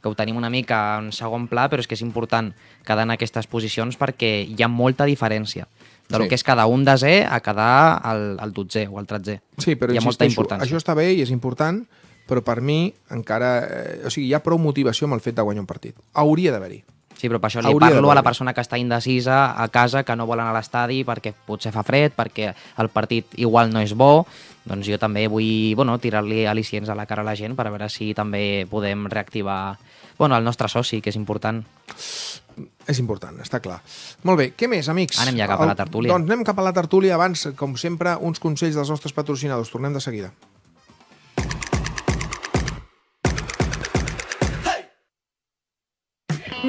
que ho tenim una mica en segon pla, però és que és important quedar en aquestes posicions perquè hi ha molta diferència de sí. lo que és cada un desè a quedar al, al 12 o al 13. Sí, però hi ha molta importància. Això està bé i és important, però per mi encara... Eh, o sigui, hi ha prou motivació amb el fet de guanyar un partit. Hauria d'haver-hi. Sí, però per això li parlo a la persona que està indecisa a casa, que no vol anar a l'estadi perquè potser fa fred, perquè el partit igual no és bo, doncs jo també vull bueno, tirar-li al·licients a la cara a la gent per a veure si també podem reactivar bueno, el nostre soci, que és important. És important, està clar. Molt bé, què més, amics? Anem ja cap a la tertúlia. El, doncs anem cap a la tertúlia. Abans, com sempre, uns consells dels nostres patrocinadors. Tornem de seguida.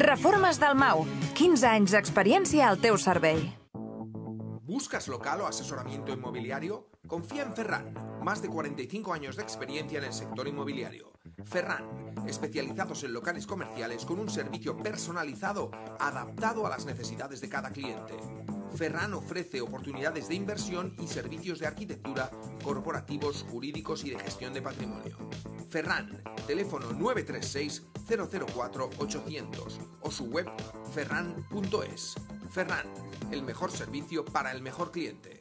Reformas Dalmau. 15 años de experiencia al teu servei. ¿Buscas local o asesoramiento inmobiliario? Confía en Ferran. Más de 45 años de experiencia en el sector inmobiliario. Ferran, especializados en locales comerciales con un servicio personalizado adaptado a las necesidades de cada cliente. Ferran ofrece oportunidades de inversión y servicios de arquitectura, corporativos, jurídicos y de gestión de patrimonio. Ferran, teléfono 936-004-800 o su web ferran.es. Ferran, el mejor servicio para el mejor cliente.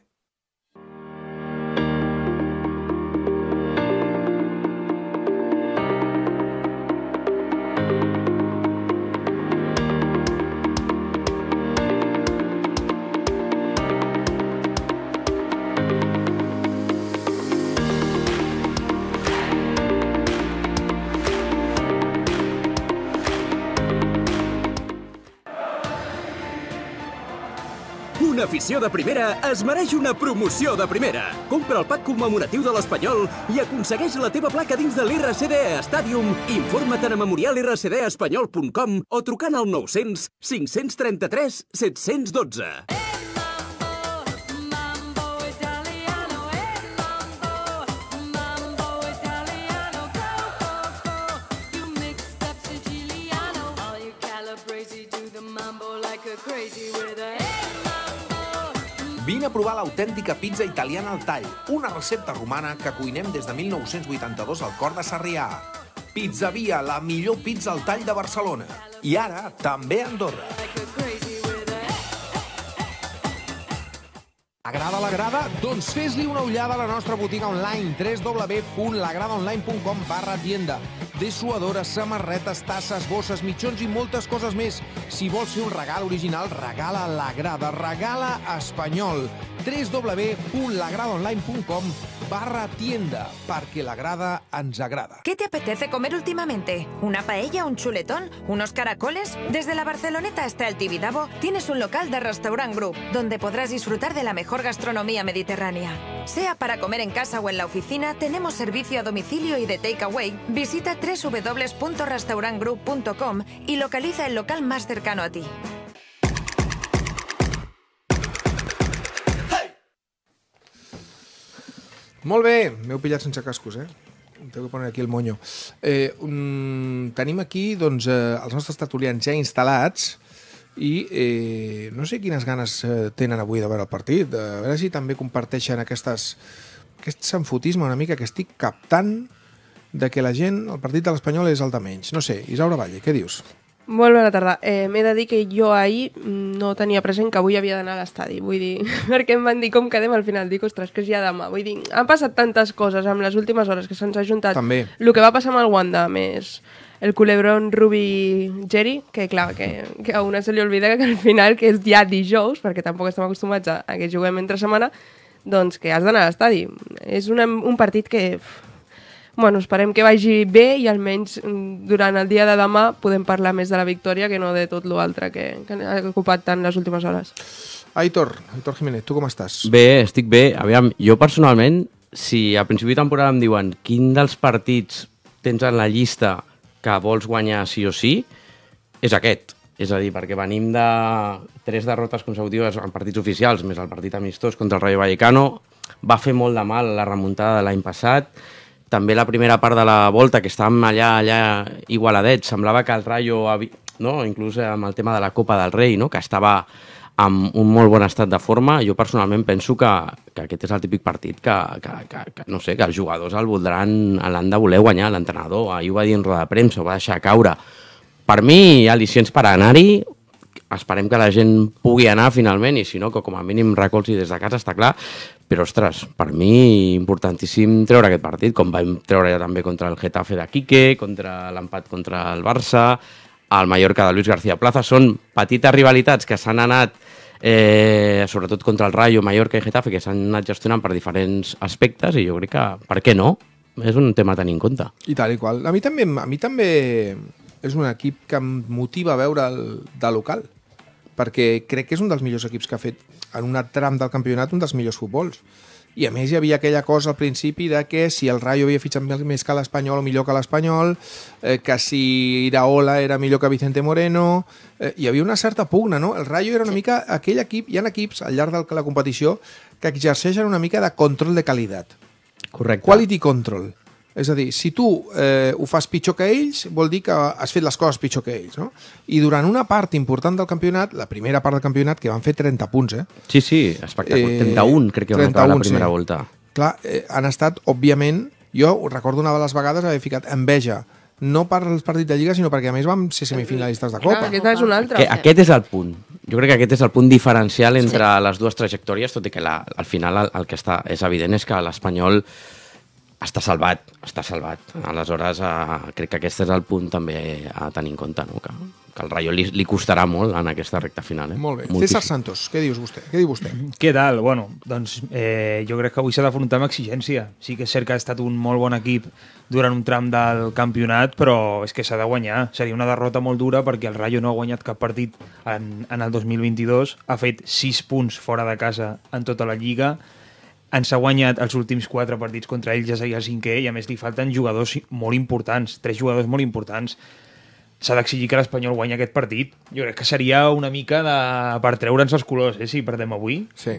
afició de primera es mereix una promoció de primera. Compra el pack commemoratiu de l'Espanyol i aconsegueix la teva placa dins de l'RCD Stadium. Informa-te'n a memorialrcdespanyol.com o trucant al 900 533 712. Eh! Vine a provar l'autèntica pizza italiana al tall, una recepta romana que cuinem des de 1982 al cor de Sarrià. Pizza Via, la millor pizza al tall de Barcelona. I ara, també a Andorra. Agrada grada? Doncs fes-li una ullada a la nostra botiga online www.lagradaonline.com barra tienda. Dessuadores, samarretes, tasses, bosses, mitjons i moltes coses més. Si vols fer un regal original, regala la grada, regala espanyol. www.lagradaonline.com barra tienda, perquè la grada ens agrada. ¿Qué te apetece comer últimamente? ¿Una paella, un chuletón, unos caracoles? Desde la Barceloneta hasta el Tibidabo tienes un local de Restaurant Group, donde podrás disfrutar de la mejor mejor gastronomía mediterránea. Sea para comer en casa o en la oficina, tenemos servicio a domicilio y de takeaway. Visita www.restaurantgroup.com y localiza el local más cercano a ti. Molt bé, m'heu pillat sense cascos, eh? Tengo que poner aquí el moño. Eh, um, tenim aquí doncs, eh, els nostres tertulians ja instal·lats i eh, no sé quines ganes eh, tenen avui de veure el partit, a veure si també comparteixen aquestes, aquest sanfotisme una mica que estic captant de que la gent, el partit de l'Espanyol és el de menys. No sé, Isaura Valle, què dius? Molt bona tarda. Eh, M'he de dir que jo ahir no tenia present que avui havia d'anar a l'estadi, vull dir, perquè em van dir com quedem al final, dic, ostres, que és ja demà. Vull dir, han passat tantes coses amb les últimes hores que se'ns ha ajuntat. També. El que va passar amb el Wanda, més el culebrón Ruby Jerry, que clar, que, que a una se li olvida que al final, que és ja dijous, perquè tampoc estem acostumats a, a que juguem entre setmana, doncs que has d'anar a l'estadi. És una, un partit que... Bueno, esperem que vagi bé i almenys mm, durant el dia de demà podem parlar més de la victòria que no de tot l'altre que, que ha ocupat tant les últimes hores. Aitor, Aitor Jiménez, tu com estàs? Bé, estic bé. Aviam, jo personalment, si a principi de temporada em diuen quin dels partits tens en la llista que vols guanyar sí o sí és aquest. És a dir, perquè venim de tres derrotes consecutives en partits oficials, més el partit amistós contra el Rayo Vallecano, va fer molt de mal la remuntada de l'any passat, també la primera part de la volta, que estàvem allà, allà igualadets, semblava que el Rayo, no? inclús amb el tema de la Copa del Rei, no? que estava amb un molt bon estat de forma. Jo personalment penso que, que aquest és el típic partit que, que, que, que no sé, que els jugadors el voldran, l'han de voler guanyar, l'entrenador. Ahir ho va dir en roda de premsa, ho va deixar caure. Per mi hi ha al·licients per anar-hi, esperem que la gent pugui anar finalment i si no, que com a mínim recolzi des de casa, està clar. Però, ostres, per mi importantíssim treure aquest partit, com vam treure ja també contra el Getafe de Quique, contra l'empat contra el Barça, el Mallorca de Luis García Plaza. Són petites rivalitats que s'han anat eh, sobretot contra el Rayo, Mallorca i Getafe, que s'han anat gestionant per diferents aspectes i jo crec que, per què no? És un tema a tenir en compte. I tal i qual. A mi també, a mi també és un equip que em motiva a veure el, de local, perquè crec que és un dels millors equips que ha fet en un tram del campionat un dels millors futbols i a més hi havia aquella cosa al principi de que si el Rayo havia fitxat més que l'Espanyol o millor que l'Espanyol, eh, que si Iraola era millor que Vicente Moreno, eh, hi havia una certa pugna, no? El Rayo era una sí. mica aquell equip, hi ha equips al llarg de la competició que exerceixen una mica de control de qualitat. Correcte. Quality control. És a dir, si tu eh, ho fas pitjor que ells, vol dir que has fet les coses pitjor que ells, no? I durant una part important del campionat, la primera part del campionat, que van fer 30 punts, eh? Sí, sí, espectacular. Eh, 31, crec que van 31, la primera sí. volta. Clar, eh, han estat, òbviament, jo recordo una de les vegades haver ficat enveja no per als partits de Lliga, sinó perquè a més vam ser semifinalistes de Copa. Clar, aquest és un altre. Que, aquest és el punt. Jo crec que aquest és el punt diferencial entre sí. les dues trajectòries, tot i que la, al final el, el que està és evident és que l'Espanyol està salvat, està salvat. Aleshores, eh, crec que aquest és el punt també a tenir en compte, no? que, que el Rayo li, li costarà molt en aquesta recta final. Eh? Molt bé. Moltíssim. César Santos, què dius vostè? Què diu vostè? Què tal? Bueno, doncs eh, jo crec que avui s'ha d'afrontar amb exigència. Sí que és cert que ha estat un molt bon equip durant un tram del campionat, però és que s'ha de guanyar. Seria una derrota molt dura perquè el Rayo no ha guanyat cap partit en, en el 2022, ha fet 6 punts fora de casa en tota la Lliga, ens ha guanyat els últims quatre partits contra ells, ja seria el cinquè, i a més li falten jugadors molt importants, tres jugadors molt importants. S'ha d'exigir que l'Espanyol guanyi aquest partit. Jo crec que seria una mica de... per treure'ns els colors, eh, si perdem avui. Sí.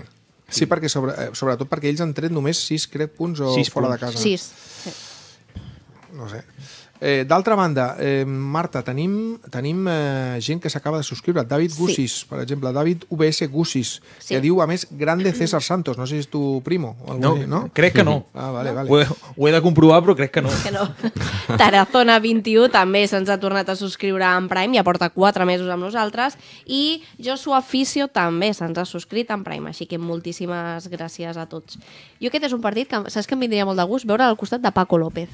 Sí, sí perquè sobre, eh, sobretot perquè ells han tret només 6, crec, punts o sis fora punts. de casa. Sis. Sí. No sé. Eh, D'altra banda, eh, Marta, tenim, tenim eh, gent que s'acaba de subscriure. David sí. per exemple. David UBS Gussis, sí. que diu, a més, grande César Santos. No sé si és tu primo o algú no, no? crec que no. Ah, vale, no. vale. Ho he, ho he de comprovar, però crec que no. Que no. Tarazona 21 també se'ns ha tornat a subscriure en Prime, ja porta 4 mesos amb nosaltres, i Joshua Fisio també se'ns ha subscrit en Prime, així que moltíssimes gràcies a tots. Jo aquest és un partit que saps que em vindria molt de gust veure al costat de Paco López,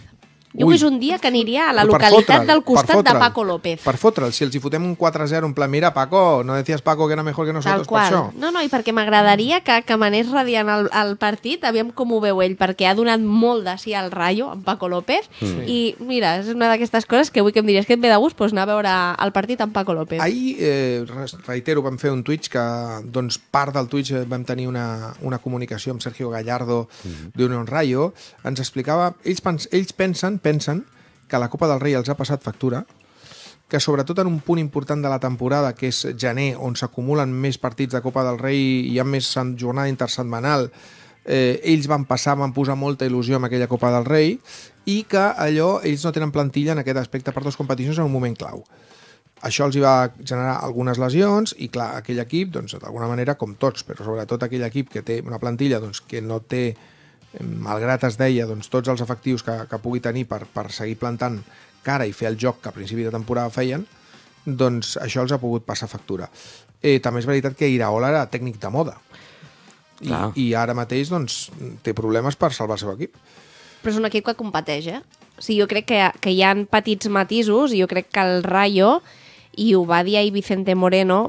jo vull és un dia que aniria a la localitat del costat de Paco López. Per fotre'l, si els hi fotem un 4-0, en plan, mira, Paco, no decías Paco que era mejor que nosotros per això. No, no, i perquè m'agradaria que, que manés radiant el, el partit, aviam com ho veu ell, perquè ha donat molt de sí al Rayo, en Paco López, mm. i mira, és una d'aquestes coses que vull que em diries que et ve de gust, pues, anar a veure el partit amb Paco López. Ahir, eh, reitero, vam fer un Twitch que, doncs, part del Twitch eh, vam tenir una, una comunicació amb Sergio Gallardo mm -hmm. d'Unión Rayo, ens explicava, ells, pens, ells pensen pensen que la Copa del Rei els ha passat factura, que sobretot en un punt important de la temporada, que és gener, on s'acumulen més partits de Copa del Rei i hi ha més jornada intersetmanal, eh, ells van passar, van posar molta il·lusió amb aquella Copa del Rei i que allò, ells no tenen plantilla en aquest aspecte per dues competicions en un moment clau. Això els hi va generar algunes lesions i, clar, aquell equip, doncs, d'alguna manera, com tots, però sobretot aquell equip que té una plantilla doncs, que no té malgrat es deia doncs, tots els efectius que, que pugui tenir per, per seguir plantant cara i fer el joc que a principi de temporada feien, doncs això els ha pogut passar factura. Eh, també és veritat que Iraola era tècnic de moda. I, Clar. i ara mateix doncs, té problemes per salvar el seu equip. Però és un equip que competeix, eh? O sigui, jo crec que, que hi han petits matisos i jo crec que el Rayo, i ho va dir ahir Vicente Moreno,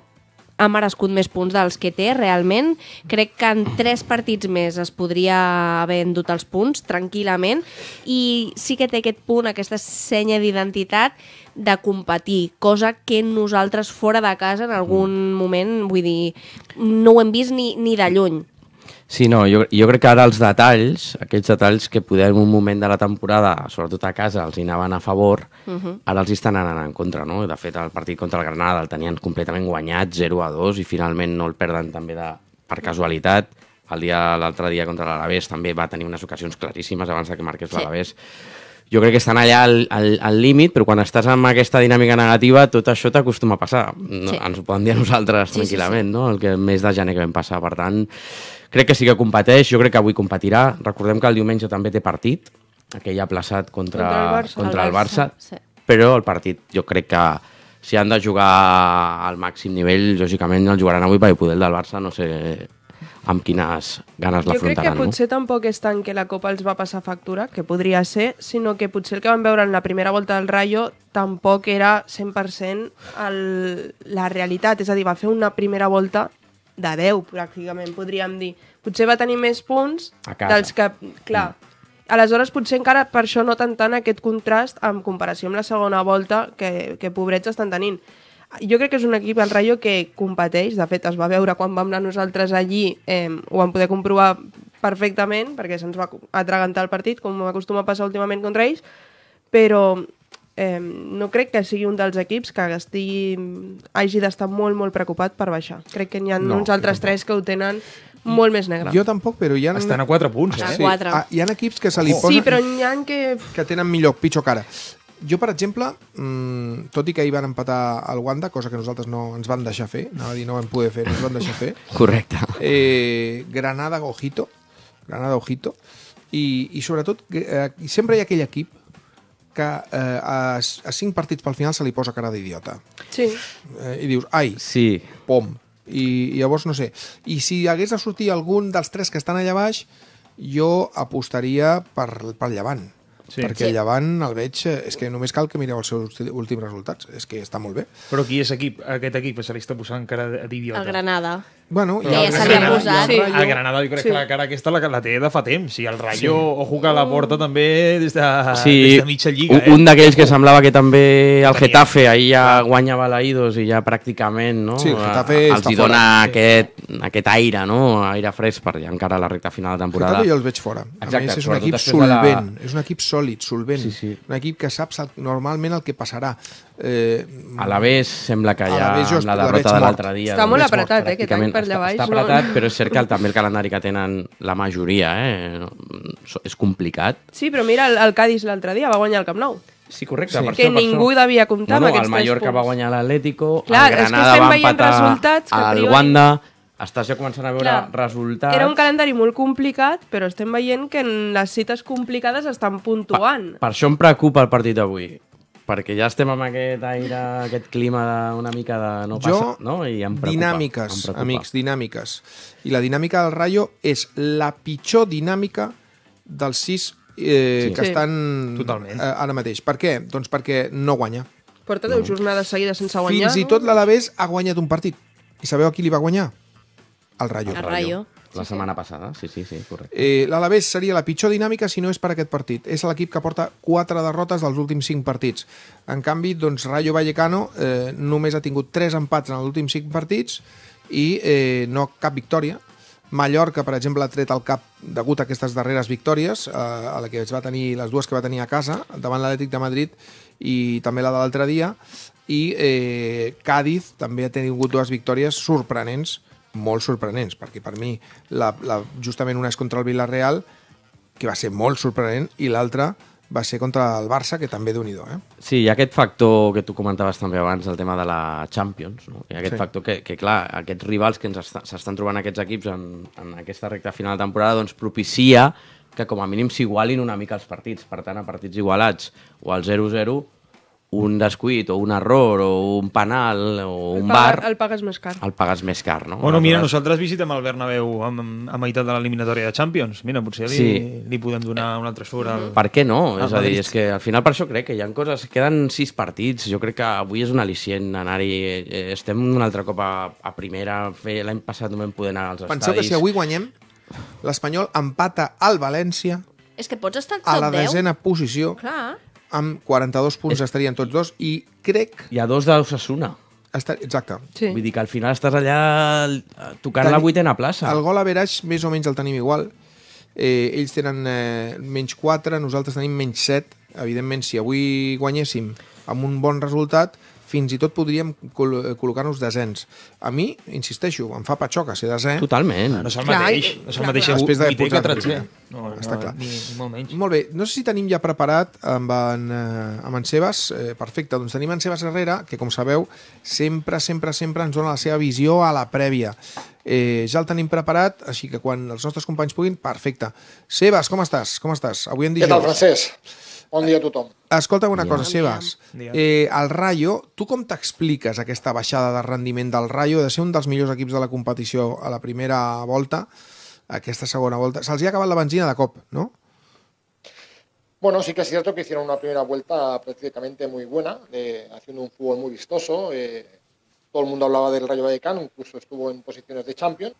ha merescut més punts dels que té, realment. Crec que en tres partits més es podria haver endut els punts, tranquil·lament, i sí que té aquest punt, aquesta senya d'identitat de competir, cosa que nosaltres fora de casa en algun mm. moment, vull dir, no ho hem vist ni, ni de lluny. Sí, no, jo, jo crec que ara els detalls, aquests detalls que poder en un moment de la temporada, sobretot a casa, els hi anaven a favor, uh mhm. -huh. ara els hi estan anant en contra, no? De fet, el partit contra el Granada el tenien completament guanyat, 0 a 2, i finalment no el perden també de, per casualitat. El dia L'altre dia contra l'Alavés també va tenir unes ocasions claríssimes abans que marqués sí. l'Alavés jo crec que estan allà al, al, al límit, però quan estàs amb aquesta dinàmica negativa, tot això t'acostuma a passar. No, sí. Ens ho poden dir a nosaltres sí, tranquil·lament, sí, sí. no? El que més de gener que vam passar. Per tant, Crec que sí que competeix, jo crec que avui competirà. Recordem que el diumenge també té partit, aquell aplaçat contra, contra el Barça, contra el Barça, el Barça sí. però el partit jo crec que si han de jugar al màxim nivell, lògicament el jugaran avui perquè poder el del Barça no sé amb quines ganes l'afrontaran. Jo crec que no? potser tampoc és tant que la Copa els va passar factura, que podria ser, sinó que potser el que vam veure en la primera volta del Rayo tampoc era 100% el, la realitat. És a dir, va fer una primera volta de 10, pràcticament, podríem dir. Potser va tenir més punts dels que... Clar, mm. aleshores potser encara per això no tant tant aquest contrast en comparació amb la segona volta que, que pobrets estan tenint. Jo crec que és un equip, el Rayo, que competeix. De fet, es va veure quan vam anar nosaltres allí, eh, ho vam poder comprovar perfectament, perquè se'ns va atragantar el partit, com acostuma a passar últimament contra ells, però eh, no crec que sigui un dels equips que estigui, hagi d'estar molt, molt preocupat per baixar. Crec que n'hi ha no, uns altres tres que ho tenen molt més negre. Jo tampoc, però hi ha... Estan a 4 punts, eh? Sí. Ah, hi ha equips que se li oh. posen... Sí, però n'hi ha que... Que tenen millor, pitjor cara. Jo, per exemple, mmm, tot i que ahir van empatar al Wanda, cosa que nosaltres no ens van deixar fer, anava a dir no vam poder fer, no ens van deixar fer. Correcte. Eh, Granada, ojito. Granada, ojito. I, i sobretot, eh, sempre hi ha aquell equip que eh, a, a cinc partits pel final se li posa cara d'idiota. Sí. Eh, I dius, ai, sí. pom. I, I llavors no sé. I si hagués de sortir algun dels tres que estan allà baix, jo apostaria per, per Llevant. Sí. Perquè sí. Llevant el veig... Eh, és que només cal que mireu els seus últims resultats. És que està molt bé. Però qui és equip, aquest equip? Se li està posant cara d'idiota. El Granada. Bueno, i ja se li ha posat. Sí. El Granada, jo crec sí. que la cara aquesta la, la té de fa temps. I el Rayo, sí. ojo que la oh. porta també des de, sí. des de mitja lliga. Un, eh? un d'aquells que semblava que també el Tenia. Getafe, ahir ja guanyava Balaïdos i ja pràcticament no? sí, el Getafe els està hi dona fora. aquest, aquest aire, no? aire fresc per ja encara la recta final de temporada. Getafe jo els veig fora. Exacte, a més, és un equip solvent, la... és un equip sòlid, solvent. Sí, sí. Un equip que saps normalment el que passarà. Eh, a la vez sembla que ja la, la derrota de l'altre dia... Està molt doncs, apretat, eh, que per allà baix. Està, està apretat, no, però és cert que el, també el calendari que tenen la majoria eh, és complicat. Sí, però mira, el, el Cádiz l'altre dia va guanyar el Camp Nou. Sí, correcte. Sí. Per que això, ningú això... devia comptar no, no, amb aquests el Mallorca va guanyar l'Atlético, el Granada va empatar al Wanda, estàs ja començant a veure Clar, resultats... Era un calendari molt complicat, però estem veient que en les cites complicades estan puntuant. Per, per això em preocupa el partit d'avui. Perquè ja estem amb aquest aire, aquest clima d'una una mica de no passa, jo, no? I em preocupa, dinàmiques, em preocupa. amics, dinàmiques. I la dinàmica del Rayo és la pitjor dinàmica dels sis eh, sí. que sí. estan Totalment. Eh, ara mateix. Per què? Doncs perquè no guanya. Porta deu no. jornades seguides sense guanyar. Fins i tot l'Alavés ha guanyat un partit. I sabeu a qui li va guanyar? Al Rayo. Al Rayo. La sí, setmana sí. passada, sí, sí, sí, correcte. Eh, L'Alavés seria la pitjor dinàmica si no és per aquest partit. És l'equip que porta quatre derrotes dels últims cinc partits. En canvi, doncs, Rayo Vallecano eh, només ha tingut tres empats en els últims cinc partits i eh, no cap victòria. Mallorca, per exemple, ha tret el cap degut a aquestes darreres victòries, eh, a la que es va tenir, les dues que va tenir a casa, davant l'Atlètic de Madrid i també la de l'altre dia, i eh, Càdiz també ha tingut dues victòries sorprenents molt sorprenents, perquè per mi la, la, justament una és contra el Villarreal, que va ser molt sorprenent, i l'altra va ser contra el Barça, que també d'unidó. eh? Sí, i aquest factor que tu comentaves també abans, el tema de la Champions, no? I aquest sí. factor que, que, clar, aquests rivals que ens s'estan trobant aquests equips en, en aquesta recta final de temporada, doncs propicia que com a mínim s'igualin una mica els partits. Per tant, a partits igualats o al 0-0 un descuit o un error o un penal o un el paga, bar... El pagues més car. El pagues més car, no? Bueno, mira, nosaltres visitem el Bernabéu a, a meitat de l'eliminatòria de Champions. Mira, potser li, sí. li podem donar una altra sort al... Per què no? Al és a dir, és que al final per això crec que hi ha coses... Queden sis partits, jo crec que avui és un al·licient anar-hi. Eh, eh, estem un altre cop a, a primera. L'any passat no vam poder anar als Penseu estadis. Penseu que si avui guanyem, l'Espanyol empata al València... És que pots estar a la desena 10. posició Clar amb 42 punts es... estarien tots dos i crec... Hi ha dos l'Ossassuna. Està, exacte. Sí. Vull dir que al final estàs allà eh, tocant Teni... la vuitena plaça. El gol a Verage més o menys el tenim igual. Eh, ells tenen eh, menys 4, nosaltres tenim menys 7. Evidentment, si avui guanyéssim amb un bon resultat, fins i tot podríem col eh, col·locar-nos desens. A mi, insisteixo, em fa patxoca ser desè. Totalment. Ah, no és el mateix. no és el mateix clar, després de posar tretzer. Eh? No, no, Està clar. Ni, ni molt, menys. molt bé, no sé si tenim ja preparat amb en, eh, amb en Sebas. Eh, perfecte, doncs tenim en Sebas Herrera, que com sabeu, sempre, sempre, sempre ens dona la seva visió a la prèvia. Eh, ja el tenim preparat, així que quan els nostres companys puguin, perfecte. Sebas, com estàs? Com estàs? Avui en dijous. Què tal, Francesc? Bon dia a tothom. Escolta una cosa, Sebas. Eh, el Rayo, tu com t'expliques aquesta baixada de rendiment del Rayo, de ser un dels millors equips de la competició a la primera volta, aquesta segona volta? Se'ls ha acabat la benzina de cop, no? Bueno, sí que es cierto que hicieron una primera vuelta prácticamente muy buena, eh, haciendo un fútbol muy vistoso. Eh, todo el mundo hablaba del Rayo Vallecano, incluso estuvo en posiciones de Champions.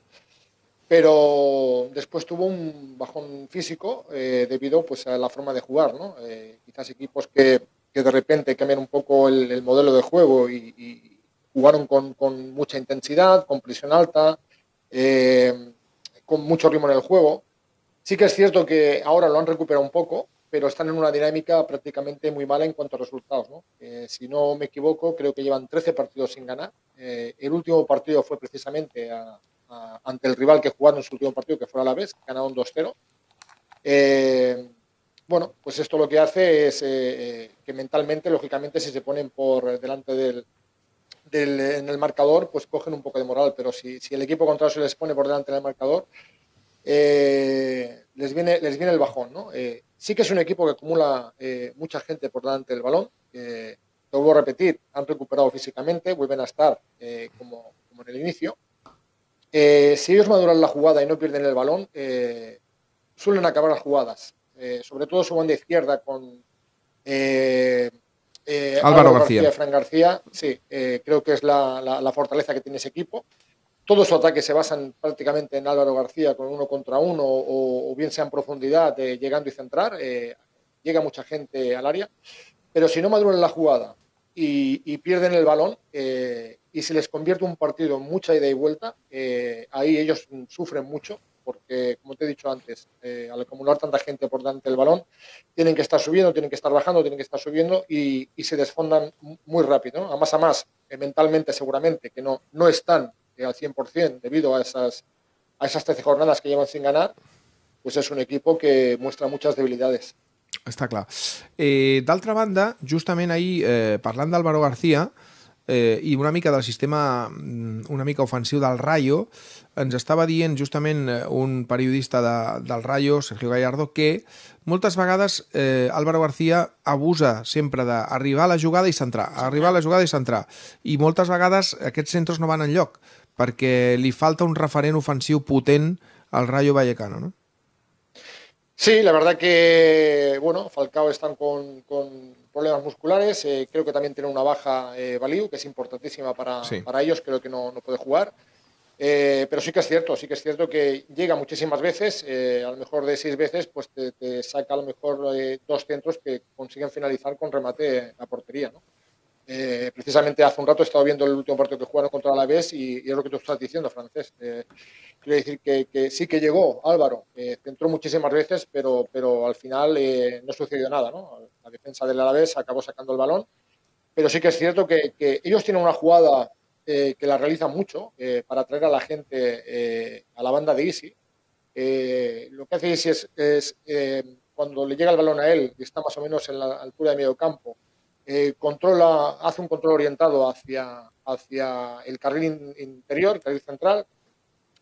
pero después tuvo un bajón físico eh, debido pues, a la forma de jugar. ¿no? Eh, quizás equipos que, que, de repente cambian un poco el, modelo de juego y, jugaron con, con, mucha intensidad, con presión alta, eh, con mucho ritmo en el juego. Sí que es cierto que ahora lo han recuperado un poco, pero están en una dinámica prácticamente muy mala en cuanto a resultados. si no me equivoco, creo que llevan 13 partidos sin ganar. el último partido fue precisamente a, ante el rival que jugaron en su último partido, que fue a la vez, un 2-0. bueno, pues esto lo que hace es eh, eh, que mentalmente, lógicamente, si se ponen por delante del, en el marcador, pues cogen un poco de moral, pero si, el equipo contrario se les pone por delante del marcador, eh, les, viene, les viene el bajón. ¿no? sí que es un equipo que acumula mucha gente por delante del balón. lo vuelvo a repetir, han recuperado físicamente, vuelven a estar como, como, en el inicio. Eh, si ellos maduran la jugada y no pierden el balón, eh, suelen acabar las jugadas. Eh, sobre todo su banda izquierda con Álvaro, García. Fran García, sí, creo que es la, fortaleza que tiene ese equipo. Todos sus ataques se basan prácticamente en Álvaro García con uno contra uno o, bien sea en profundidad, llegando y centrar. llega mucha gente al área. Pero si no maduran la jugada y, pierden el balón, eh, y se les convierte un partido en mucha ida y vuelta, eh, ahí ellos sufren mucho porque, como te he dicho antes, eh, al acumular tanta gente por delante del balón, tienen que estar subiendo, tienen que estar bajando, tienen que estar subiendo y, y se desfondan muy rápido, ¿no? a más a más, eh, mentalmente seguramente, que no, no están al 100% debido a esas, a esas 13 jornadas que llevan sin ganar, pues es un equipo que muestra muchas debilidades. Está claro. Eh, D'altra banda, justamente ahí, eh, parlant Álvaro García, eh, i una mica del sistema mm, una mica ofensiu del Rayo, ens estava dient justament eh, un periodista de, del Rayo, Sergio Gallardo, que moltes vegades eh, Álvaro García abusa sempre d'arribar a la jugada i centrar, arribar a la jugada i centrar. I moltes vegades aquests centres no van en lloc perquè li falta un referent ofensiu potent al Rayo Vallecano, ¿no? Sí, la verdad que, bueno, Falcao están con, con problemas musculares. Eh, creo que también tiene una baja eh, que es importantísima para, para ellos. Creo que no, no puede jugar. Eh, pero sí que es cierto, sí que es cierto que llega muchísimas veces, eh, a lo mejor de seis veces, pues te, te saca a lo mejor dos centros que consiguen finalizar con remate a portería. ¿no? Eh, precisamente hace un rato he estado viendo el último partido que jugaron contra la Alavés y, es lo que tú estás diciendo, francés. Eh, quiero decir que, sí que llegó Álvaro, que entró muchísimas veces, pero, pero al final eh, no sucedió nada. La defensa del Alavés acabó sacando el balón, pero sí que es cierto que, ellos tienen una jugada que la realizan mucho para atraer a la gente a la banda de Isi. lo que hace Isi es, es cuando le llega el balón a él, que está más o menos en la altura de medio campo, eh, controla, hace un control orientado hacia, hacia el carril interior, el carril central.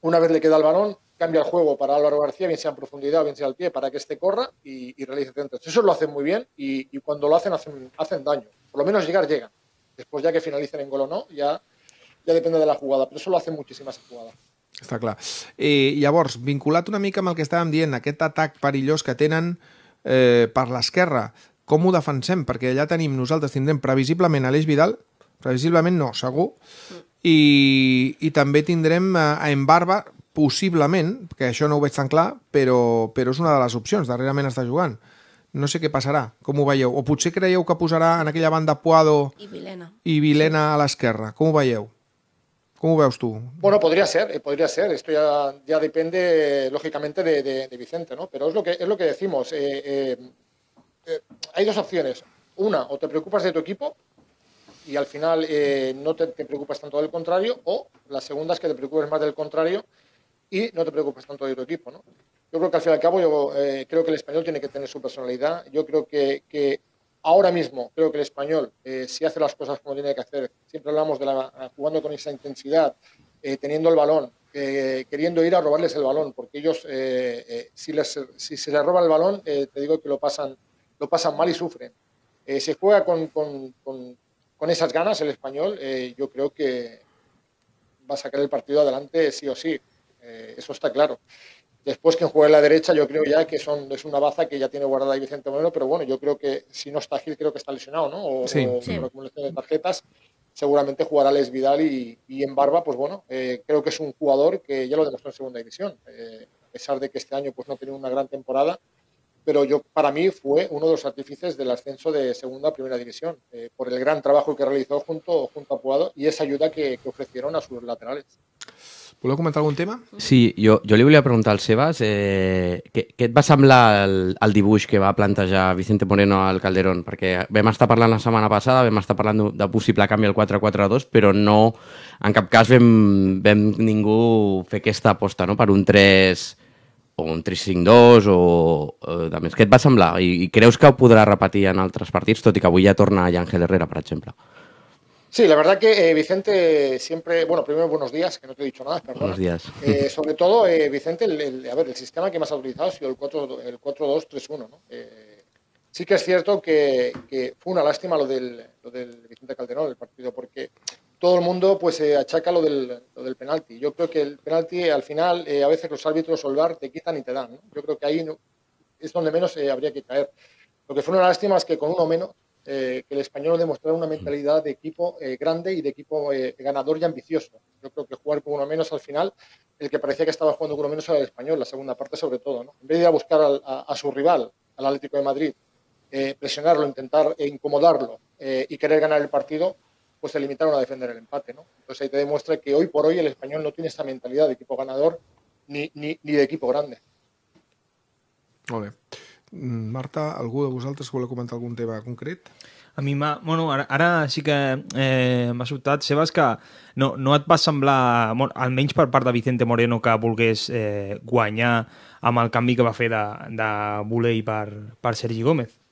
Una vez le queda el balón, cambia el juego para Álvaro García, bien sea en profundidad o bien sea al pie, para que este corra y, realice centros. Eso lo hacen muy bien y, cuando lo hacen, hacen hacen daño. Por lo menos llegar, llegan. Después ya que finalicen en gol o no, ya, ya depende de la jugada, pero eso lo hacen muchísimas jugadas. claro y eh, a llavors, vinculate una mica mal que estàvem dient, aquest atac perillós que tienen eh, la l'esquerra, com ho defensem, perquè allà tenim, nosaltres tindrem previsiblement Aleix Vidal, previsiblement no, segur, i, i també tindrem a, a Embarba, possiblement, que això no ho veig tan clar, però, però és una de les opcions, darrerament està jugant. No sé què passarà, com ho veieu? O potser creieu que posarà en aquella banda Puado i Vilena, i Vilena a l'esquerra. Com ho veieu? ho veus tu? Bueno, podría ser, eh, podría ser. Esto ya, ya depende, lógicamente, de, de, de, Vicente, ¿no? Pero es lo que, es lo que decimos. Eh, eh, Eh, hay dos opciones. Una, o te preocupas de tu equipo y al final eh, no te, preocupas tanto del contrario, o la segunda es que te preocupes más del contrario y no te preocupas tanto de tu equipo. ¿no? Yo creo que al fin y al cabo, yo eh, creo que el español tiene que tener su personalidad. Yo creo que, ahora mismo, creo que el español, si hace las cosas como tiene que hacer, siempre hablamos de la, jugando con esa intensidad, teniendo el balón, queriendo ir a robarles el balón, porque ellos, si, les, si, se les roba el balón, te digo que lo pasan pasan mal y sufren. Eh, se juega con, con, con, esas ganas el español, eh, yo creo que va a sacar el partido adelante sí o sí, eh, eso está claro. Después que juega en la derecha yo creo ya que son, es una baza que ya tiene guardada ahí Vicente Moreno, pero bueno, yo creo que si no está Gil creo que está lesionado, ¿no? O, sí, de tarjetas, seguramente jugará Les Vidal y, y en Barba, pues bueno, eh, creo que es un jugador que ya lo demostró en segunda división. a pesar de que este año pues no ha tenido una gran temporada, pero yo para mí fue uno de los artífices del ascenso de segunda a primera división, eh, por el gran trabajo que realizó junto, junto a Puado y esa ayuda que, que ofrecieron a sus laterales. ¿Puedo comentar algún tema? Sí, yo le li a preguntar al Sebas eh, què, què et va semblar el, el dibuix que va plantejar Vicente Moreno al Calderón? Porque vam está hablando la semana pasada, vam está hablando de, de cambio al 4-4-2, pero no, en cap cas vam, vam ningú fer aquesta aposta no? per un 3 o un 3-5-2 o, o eh, de que va semblar? I, I que ho podrà repetir en otros partidos? tot i que avui ja torna a Ángel Herrera, per exemple? Sí, la verdad que eh, Vicente siempre, bueno, primero buenos días, que no te he dicho nada, perdón. Buenos días. Eh, sobre todo, Vicente, el, a ver, el sistema que más ha utilizado ha sido el 4-2-3-1, 1 sí que es cierto que, fue una lástima lo del, lo del Vicente Calderón, el partido, porque todo el mundo pues eh, achaca lo del, penalti. Yo creo que el penalti al final eh, a veces los árbitros o el te quitan y te dan. Yo creo que ahí no, es donde menos eh, habría que caer. Lo que fue una lástima es que con uno menos que el español demostrara una mentalidad de equipo grande y de equipo ganador y ambicioso. Yo creo que jugar con uno menos al final, el que parecía que estaba jugando con uno menos era el español, la segunda parte sobre todo. En vez de ir a buscar a, su rival, al Atlético de Madrid, presionarlo, intentar incomodarlo y querer ganar el partido, pues se limitaron a defender el empate. ¿no? Entonces ahí te demuestra que hoy por hoy el español no tiene esa mentalidad de equipo ganador ni, ni, ni de equipo grande. Vale, mm, Marta, ¿alguno de vosaltres puede comentar algún tema concreto? A mí, Bueno, ahora sí que eh, m'ha se Sebas, ¿no no, ha pasado a semblar, almenys per part de Vicente Moreno, que volgués eh, guanyar amb el canvi que va fer de, de Sergi Gómez?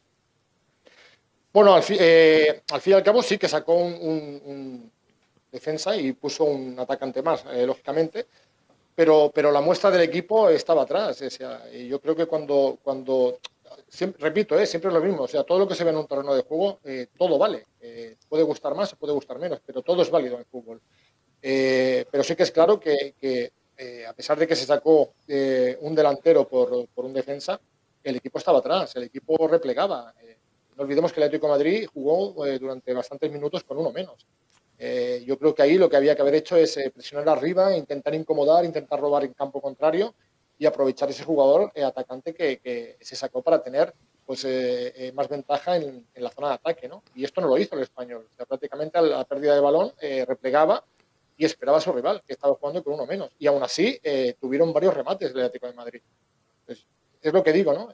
Bueno, eh, al, fin y al cabo sí que sacó un, defensa y puso un atacante más, eh, lógicamente, pero, pero la muestra del equipo estaba atrás. yo creo que cuando, cuando repito, eh, siempre es lo mismo, o sea, todo lo que se ve en un terreno de juego, eh, todo vale. puede gustar más, puede gustar menos, pero todo es válido en fútbol. pero sí que es claro que, a pesar de que se sacó un delantero por, por, un defensa, el equipo estaba atrás, el equipo replegaba olvidemos que el Atlético de Madrid jugó eh, durante bastantes minutos con uno menos. Eh, yo creo que ahí lo que había que haber hecho es eh, presionar arriba, intentar incomodar, intentar robar en campo contrario y aprovechar ese jugador atacante que, se sacó para tener pues, más ventaja en, la zona de ataque. ¿no? Y esto no lo hizo el español. prácticamente a la pérdida de balón replegaba y esperaba a su rival, que estaba jugando con uno menos. Y aún así tuvieron varios remates el Atlético de Madrid. es lo que digo, ¿no?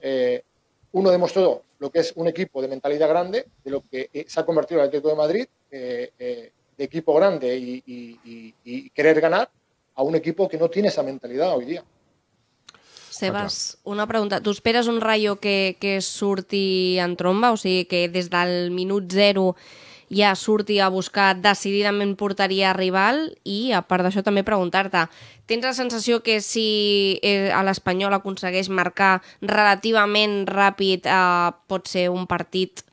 uno demostró lo que es un equipo de mentalidad grande, de lo que eh, se ha convertido el Atlético de Madrid, eh, eh, de equipo grande y, querer ganar, a un equipo que no tiene esa mentalidad hoy día. Sebas, una pregunta. ¿Tú esperas un rayo que, que en tromba? O sigui, que desde el minuto cero... ja surti a buscar decididament porteria rival i, a part d'això, també preguntar-te, tens la sensació que si eh, a l'Espanyol aconsegueix marcar relativament ràpid eh, pot ser un partit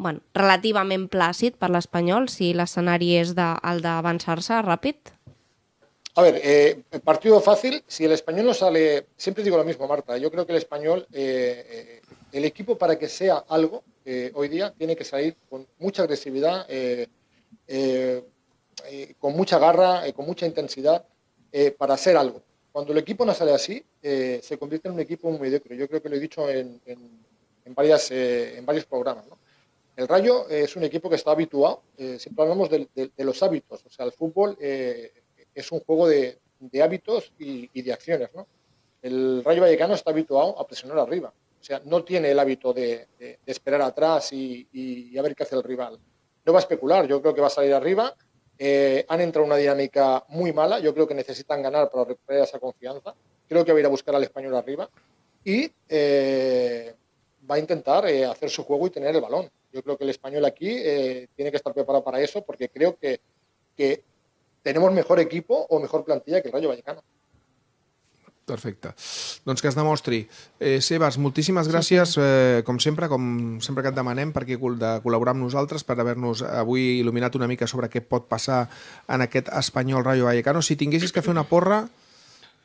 bueno, relativament plàcid per l'Espanyol, si l'escenari és de, el d'avançar-se ràpid? A ver, eh, partido fácil, si el español no sale, siempre digo lo mismo, Marta, yo creo que el español, eh, eh, el equipo para que sea algo, Eh, hoy día tiene que salir con mucha agresividad, eh, eh, con mucha garra, con mucha intensidad para hacer algo. Cuando el equipo no sale así, se convierte en un equipo muy mediocre. Yo creo que lo he dicho en, varios programas. El Rayo es un equipo que está habituado, siempre hablamos de, los hábitos, o sea, el fútbol es un juego de, hábitos y, de acciones. El Rayo Vallecano está habituado a presionar arriba, o sea, no tiene el hábito de, esperar atrás y, a ver qué hace el rival. No va a especular, yo creo que va a salir arriba. Eh, han entrado una dinámica muy mala, yo creo que necesitan ganar para recuperar esa confianza. Creo que va a ir a buscar al español arriba y eh, va a intentar eh, hacer su juego y tener el balón. Yo creo que el español aquí tiene que estar preparado para eso porque creo que, que tenemos mejor equipo o mejor plantilla que el Rayo Vallecano. Perfecte. Doncs que es demostri. Eh, Sebas, moltíssimes gràcies, eh, com sempre, com sempre que et demanem, perquè de col·laborar amb nosaltres, per haver-nos avui il·luminat una mica sobre què pot passar en aquest espanyol Rayo Vallecano. Si tinguessis que fer una porra,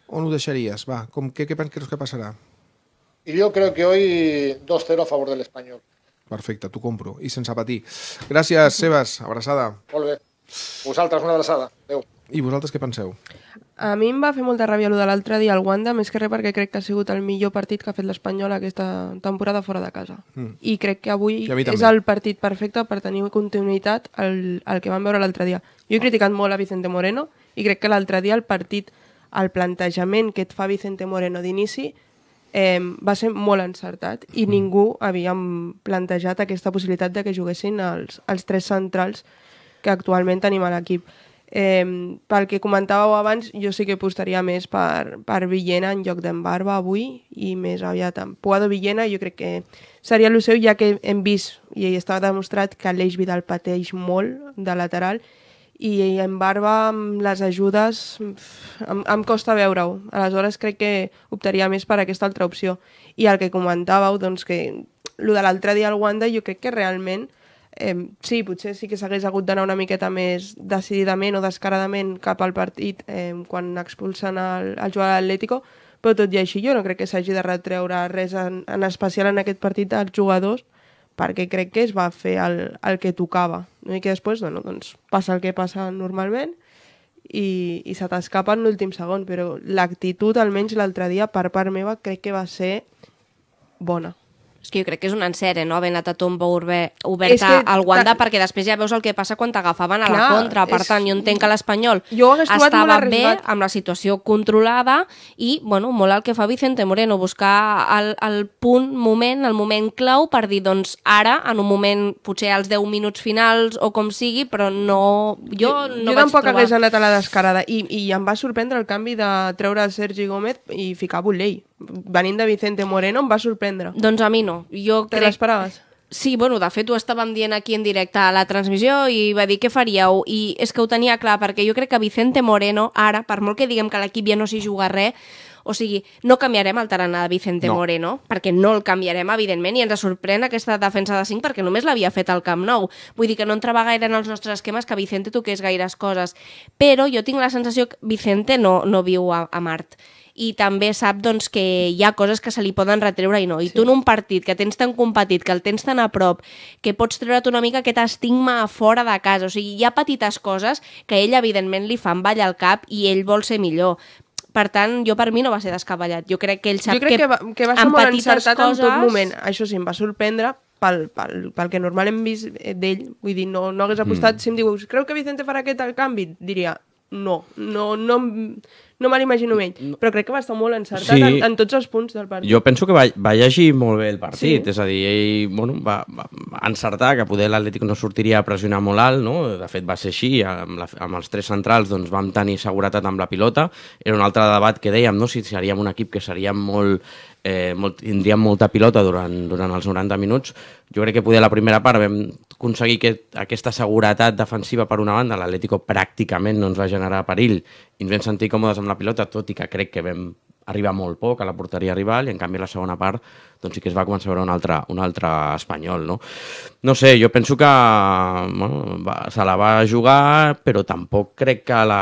on ho deixaries? Va, com, què, què creus que passarà? I jo crec que hoy 2-0 a favor de l'Espanyol. Perfecte, t'ho compro. I sense patir. Gràcies, Sebas. Abraçada. Molt bé. Vosaltres una abraçada. Adéu. I vosaltres què penseu? A mi em va fer molta ràbia allò de l'altre dia al Wanda, més que res perquè crec que ha sigut el millor partit que ha fet l'Espanyol aquesta temporada fora de casa. Mm. I crec que avui és el partit perfecte per tenir continuïtat al, al que vam veure l'altre dia. Jo he criticat molt a Vicente Moreno i crec que l'altre dia el partit, el plantejament que et fa Vicente Moreno d'inici eh, va ser molt encertat i mm. ningú havia plantejat aquesta possibilitat de que juguessin els, els tres centrals que actualment tenim a l'equip Eh, pel que comentàveu abans, jo sí que apostaria més per, per Villena en lloc d'en Barba avui i més aviat en Puado Villena jo crec que seria el seu ja que hem vist i estava demostrat que l'Eix Vidal pateix molt de lateral i en Barba amb les ajudes em, em costa veure-ho. Aleshores crec que optaria més per aquesta altra opció. I el que comentàveu, doncs que el de l'altre dia al Wanda jo crec que realment eh, sí, potser sí que s'hagués hagut d'anar una miqueta més decididament o descaradament cap al partit eh, quan expulsen el, el jugador atlético, però tot i així jo no crec que s'hagi de retreure res en, en especial en aquest partit als jugadors perquè crec que es va fer el, el que tocava no? i que després bueno, doncs, passa el que passa normalment i, i se t'escapa en l'últim segon però l'actitud almenys l'altre dia per part meva crec que va ser bona és que jo crec que és un encert, eh, no? Haver anat a tomba oberta que, al Wanda, ta... perquè després ja veus el que passa quan t'agafaven a la contra. Per és... tant, jo entenc que l'Espanyol estava bé amb la situació controlada i, bueno, molt el que fa Vicente Moreno, buscar el, el punt, moment, el moment clau per dir, doncs, ara, en un moment, potser als 10 minuts finals o com sigui, però no... Jo, jo no jo vaig tampoc trobar... hagués anat a la descarada i, i em va sorprendre el canvi de treure Sergi Gómez i ficar Bullei venint de Vicente Moreno, em va sorprendre. Doncs a mi no. Jo Te crec... l'esperaves? Sí, bueno, de fet ho estàvem dient aquí en directe a la transmissió i va dir què faríeu i és que ho tenia clar perquè jo crec que Vicente Moreno ara, per molt que diguem que l'equip ja no s'hi juga res, o sigui, no canviarem el tarannà de Vicente no. Moreno, perquè no el canviarem, evidentment, i ens sorprèn aquesta defensa de 5 perquè només l'havia fet al Camp Nou. Vull dir que no entrava gaire en els nostres esquemes que Vicente toqués gaires coses. Però jo tinc la sensació que Vicente no, no viu a, a Mart i també sap doncs, que hi ha coses que se li poden retreure i no. I sí. tu en un partit que tens tan competit, que el tens tan a prop, que pots treure't una mica aquest estigma a fora de casa. O sigui, hi ha petites coses que ell, evidentment, li fan ballar al cap i ell vol ser millor. Per tant, jo per mi no va ser descabellat. Jo crec que ell sap jo crec que, que va, que va ser molt encertat coses... en tot moment. Això sí, em va sorprendre, pel, pel, pel que normal hem vist eh, d'ell, vull dir, no, no hagués apostat, mm. si em dius, creu que Vicente farà aquest el canvi? Diria, no, no, no, no me l'imagino ell, no. però crec que va estar molt encertat sí. en, en tots els punts del partit. Jo penso que va, va llegir molt bé el partit, sí. és a dir, ell bueno, va, va encertar que poder l'Atlètic no sortiria a pressionar molt alt, no? de fet va ser així, amb, la, amb els tres centrals doncs, vam tenir seguretat amb la pilota, era un altre debat que dèiem, no? si seríem un equip que seríem molt eh, molt, tindríem molta pilota durant, durant els 90 minuts. Jo crec que poder la primera part vam aconseguir que, aquesta seguretat defensiva per una banda, l'Atlético pràcticament no ens va generar perill i ens vam sentir còmodes amb la pilota, tot i que crec que vam arribar molt poc a la porteria rival i en canvi a la segona part doncs sí que es va començar a veure un altre, un altre espanyol no? no sé, jo penso que bueno, va, se la va jugar però tampoc crec que la,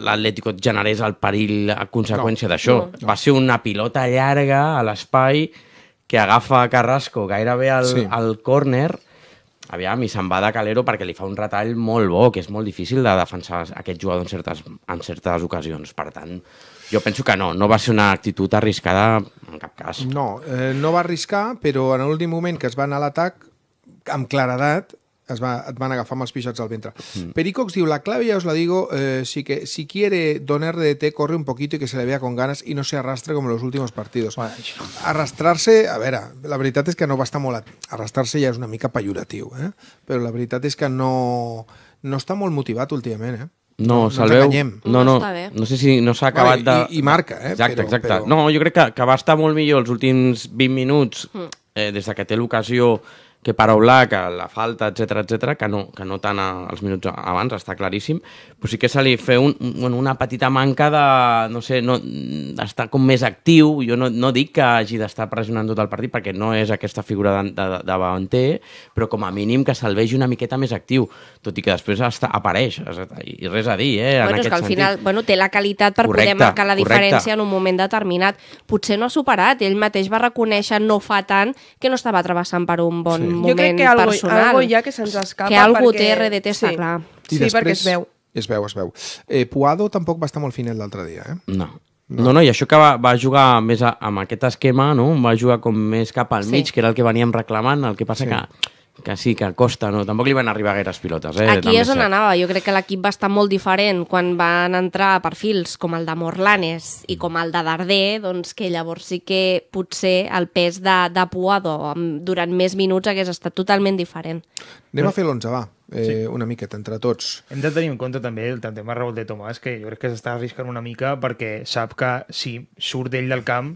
l'Atlético et generés el perill a conseqüència no, d'això. No, no. Va ser una pilota llarga a l'espai que agafa Carrasco gairebé al, sí. al córner aviam, i se'n va de Calero perquè li fa un retall molt bo, que és molt difícil de defensar aquest jugador en certes, en certes ocasions. Per tant, jo penso que no, no va ser una actitud arriscada en cap cas. No, eh, no va arriscar, però en l'últim moment que es va anar a l'atac, amb claredat, es va, et van agafar amb els pixots al ventre. Mm. Pericox diu, la clave ya os la digo, eh, si, que, si quiere donar de té, corre un poquito y que se le vea con ganas y no se arrastre como en los últimos partidos. Bueno, Arrastrar-se, a veure, la veritat és que no va estar molt... Arrastrar-se ja és una mica pejoratiu, eh? però la veritat és que no, no està molt motivat últimament, eh? No, no salveu. No, no, no, no sé si no s'ha acabat bueno, i, de... I, marca, eh? Exacte, però, exacte. Però... No, jo crec que, que va estar molt millor els últims 20 minuts mm. eh, des de que té l'ocasió que per Oblak, la falta, etc etc que no, que no tant els minuts abans, està claríssim, però sí que se li fa un, bueno, una petita manca de, no sé, no, d'estar com més actiu, jo no, no dic que hagi d'estar pressionant tot el partit, perquè no és aquesta figura de, de, de davanter, però com a mínim que se'l vegi una miqueta més actiu, tot i que després està, apareix, i res a dir, eh, en bueno, aquest és que al sentit. final, bueno, té la qualitat per correcte, poder marcar la correcte. diferència en un moment determinat. Potser no ha superat, ell mateix va reconèixer no fa tant que no estava travessant per un bon sí moment jo crec que algo, personal. Algo ja que se'ns escapa. Que algú perquè... té RDT, està sí. clar. I sí, després, perquè es veu. Es veu, es veu. Eh, Puado tampoc va estar molt finet l'altre dia, eh? No. No. no, no, i això que va, va jugar més a, amb aquest esquema, no? va jugar com més cap al sí. mig, que era el que veníem reclamant, el que passa sí. que que sí, que costa, no? Tampoc li van arribar gaires pilotes, eh? Aquí També és on cert. anava. Jo crec que l'equip va estar molt diferent quan van entrar perfils com el de Morlanes i com el de Darder, doncs que llavors sí que potser el pes de, de Puado durant més minuts hagués estat totalment diferent. Anem a fer l'11, va eh, sí. una miqueta entre tots. Hem de tenir en compte també el tema Raúl de Tomàs, que jo crec que s'està arriscant una mica perquè sap que si surt d'ell del camp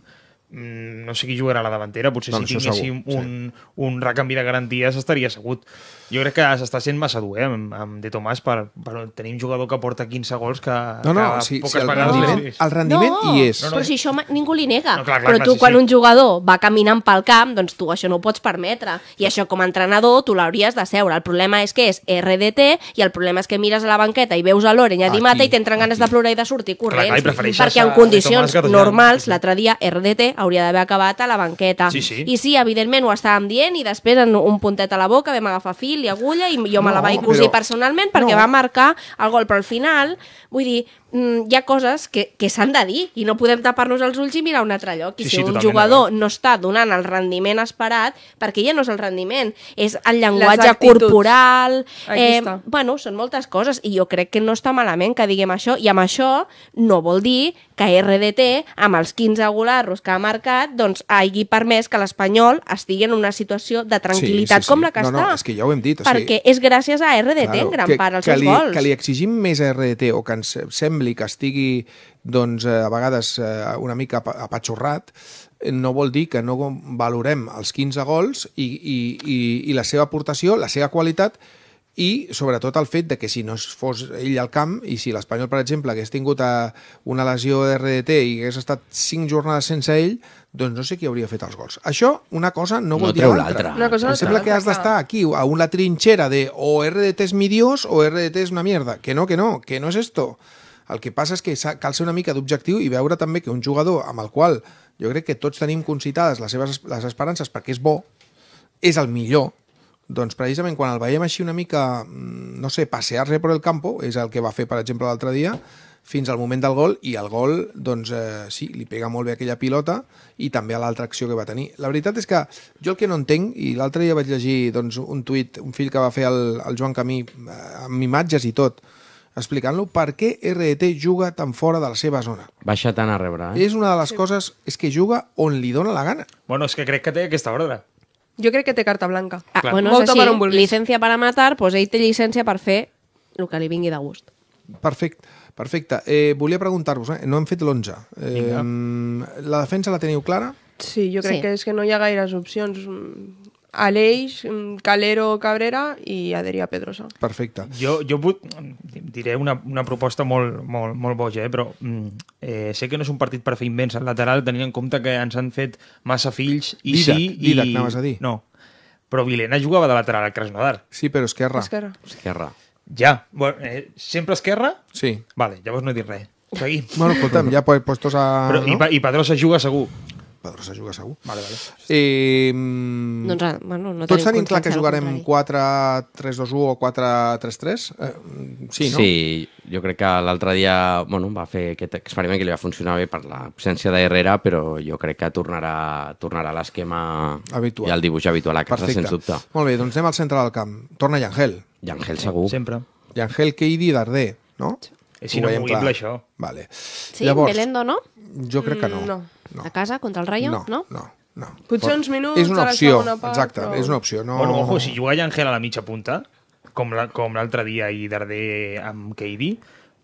Mm, no sé qui jugarà a la davantera, potser doncs si tinguéssim segur, un, sí. un recanvi de garanties estaria assegut. Jo crec que s'està sent massa dur, eh, amb, amb De Tomàs, per, per tenir un jugador que porta 15 gols que... No, no, que sí, sí, el, rendiment, no. el rendiment no, hi és. No, no. Però si això ningú li nega. No, clar, clar, però tu, clar, quan sí. un jugador va caminant pel camp, doncs tu això no ho pots permetre. I això, com a entrenador, tu l'hauries de seure. El problema és que és RDT i el problema és que mires a la banqueta i veus a l'Oren i a Dimata i t'entren ganes de plorar i de sortir corrents. Clar, clar, perquè en condicions normals, l'altre dia RDT hauria d'haver acabat a la banqueta. Sí, sí. I sí, evidentment ho estàvem dient i després en un puntet a la boca vam agafar fil fil i agulla i jo no, me la vaig cosir però... personalment perquè no. va marcar el gol, però al final, vull dir, mm, hi ha coses que, que s'han de dir i no podem tapar-nos els ulls i mirar un altre lloc. I sí, si sí, un jugador no està donant el rendiment esperat, perquè ja no és el rendiment, és el llenguatge corporal... eh, bueno, són moltes coses i jo crec que no està malament que diguem això i amb això no vol dir que RDT, amb els 15 golarros que ha marcat, doncs hagi permès que l'Espanyol estigui en una situació de tranquil·litat sí, sí, sí. com la que no, està. No, és que ja ho hem dit sentit. O sigui, Perquè és gràcies a RDT, claro, en gran que, part, els que seus li, gols. Que li exigim més a RDT o que ens sembli que estigui, doncs, eh, a vegades eh, una mica apatxorrat, no vol dir que no valorem els 15 gols i, i, i, i la seva aportació, la seva qualitat, i sobretot el fet de que si no fos ell al camp i si l'Espanyol, per exemple, hagués tingut eh, una lesió de RDT i hagués estat 5 jornades sense ell, doncs no sé qui hauria fet els gols. Això, una cosa no, no vol dir l'altra. Em sembla que has d'estar aquí, a una trinxera de o RDT és mi dios o RDT és una mierda. Que no, que no, que no és esto. El que passa és que cal ser una mica d'objectiu i veure també que un jugador amb el qual jo crec que tots tenim concitades les seves les esperances perquè és bo, és el millor, doncs precisament quan el veiem així una mica, mm, no sé, passear-se per el campo, és el que va fer, per exemple, l'altre dia, fins al moment del gol i el gol, doncs, eh, sí, li pega molt bé aquella pilota i també a l'altra acció que va tenir. La veritat és que jo el que no entenc, i l'altre dia vaig llegir doncs, un tuit, un fill que va fer el, el Joan Camí eh, amb imatges i tot, explicant-lo per què RDT e juga tan fora de la seva zona. Baixa tant a rebre, eh? És una de les sí. coses és que juga on li dona la gana. Bueno, és que crec que té aquesta ordre. Jo crec que té carta blanca. Ah, Clar. bueno, Molta és així, per licència per a matar, doncs ell té llicència per fer el que li vingui de gust. Perfecte. Perfecte. Eh, volia preguntar-vos, eh? no hem fet l'11. Eh, la defensa la teniu clara? Sí, jo crec sí. que és que no hi ha gaires opcions. Mm, Aleix, mm, Calero, Cabrera i Adrià Pedrosa. Perfecte. Jo, jo put, diré una, una proposta molt, molt, molt boja, eh? però mm, eh, sé que no és un partit per fer invents al lateral, tenint en compte que ens han fet massa fills i Didac, sí... Didac, i... anaves a dir. No, però Vilena jugava de lateral al Krasnodar. Sí, però Esquerra. Esquerra. Esquerra. Ja. Bueno, eh, sempre esquerra? Sí. Vale, llavors no he dit res. Seguim. Bueno, escolta'm, ja pues, puestos a... Però, no? i, pa, I Pedrosa juga segur. Pedrosa juga segur. Vale, vale. I, doncs, bueno, no tots tenim clar que jugarem 4-3-2-1 o 4-3-3? Eh, sí, no? Sí, jo crec que l'altre dia bueno, va fer aquest experiment que li va funcionar bé per l'absència d'Herrera, però jo crec que tornarà, tornarà l'esquema habitual. i el dibuix habitual a casa, Perfecte. sens dubte. Molt bé, doncs anem al centre del camp. Torna Llangel. Llangel, segur. Sempre. Llangel, Keidi i Dardé, no? Sí. És si no inamovible, això. Vale. Sí, Llavors, Melendo, no? Jo crec que no. Mm, no. no. A casa, contra el Rayo? No, no. no. no. Potser uns minuts és una opció, a la part, exacte, però... és una opció. No... Bueno, ojo, si juga Llangel a la mitja punta, com l'altre la, dia i Darder amb KD,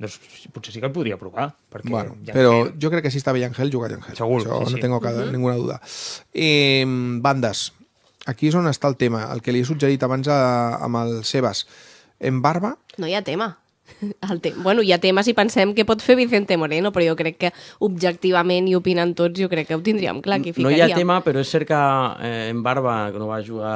doncs potser sí que el podria provar. Perquè bueno, Llangel... però jo crec que si estava Llangel, juga Llangel. Segur, Això sí, no sí. tengo cada, uh mhm. -huh. ninguna duda. Eh, bandes. Aquí és on està el tema, el que li he suggerit abans a, amb el Sebas. En Barba... No hi ha tema. El te... Bueno, hi ha temes i pensem què pot fer Vicente Moreno, però jo crec que objectivament i opinant tots, jo crec que ho tindríem clar. Aquí no hi ha tema, però és cert que eh, en Barba, que no va jugar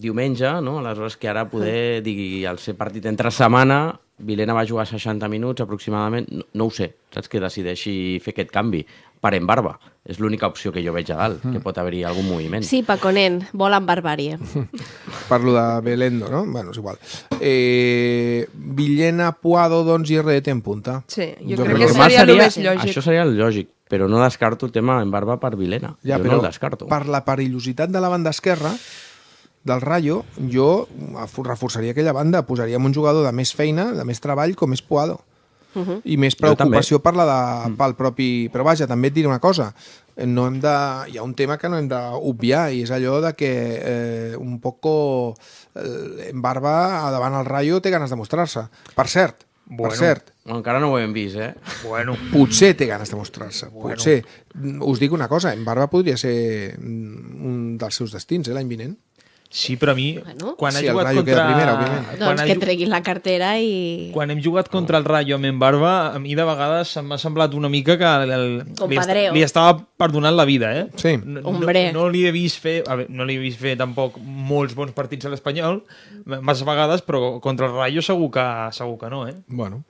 diumenge, no? aleshores que ara poder mm. dir el seu partit entre setmana, Vilena va jugar 60 minuts aproximadament, no, no ho sé, saps que decideixi fer aquest canvi en barba. És l'única opció que jo veig a dalt, mm. que pot haver-hi algun moviment. Sí, Paconen, volen barbàrie. Parlo de Belendo, no? Bueno, és igual. Eh, Villena, Puado, doncs, i RDT en punta. Sí, jo, jo crec, crec que seria, seria més lògic. Això seria el lògic, però no descarto el tema en barba per Vilena. Ja, jo però no el descarto. Per la perillositat de la banda esquerra, del Rayo, jo reforçaria aquella banda, posaríem un jugador de més feina, de més treball, com és Puado. -huh. Mhm. i més preocupació per la de, mm. pel propi... Però vaja, també et diré una cosa, no hem de, hi ha un tema que no hem d'obviar i és allò de que eh, un poc eh, en barba davant el raio té ganes de mostrar-se. Per cert, bueno, per cert. Encara no ho hem vist, eh? Bueno. Potser té ganes de mostrar-se, bueno. Us dic una cosa, en barba podria ser mm, un dels seus destins, eh, l'any vinent. Sí, però a mi, bueno. quan sí, ha jugat contra... Primera, òbviament. doncs quan que ha... treguis la cartera i... Quan hem jugat contra el Rayo amb en Barba, a mi de vegades m'ha semblat una mica que el, el, li, est... li estava perdonant la vida, eh? Sí. No, Hombre. no, no li he vist fer, a veure, no li he vist fer tampoc molts bons partits a l'Espanyol, massa vegades, però contra el Rayo segur que, segur que no, eh? Bueno,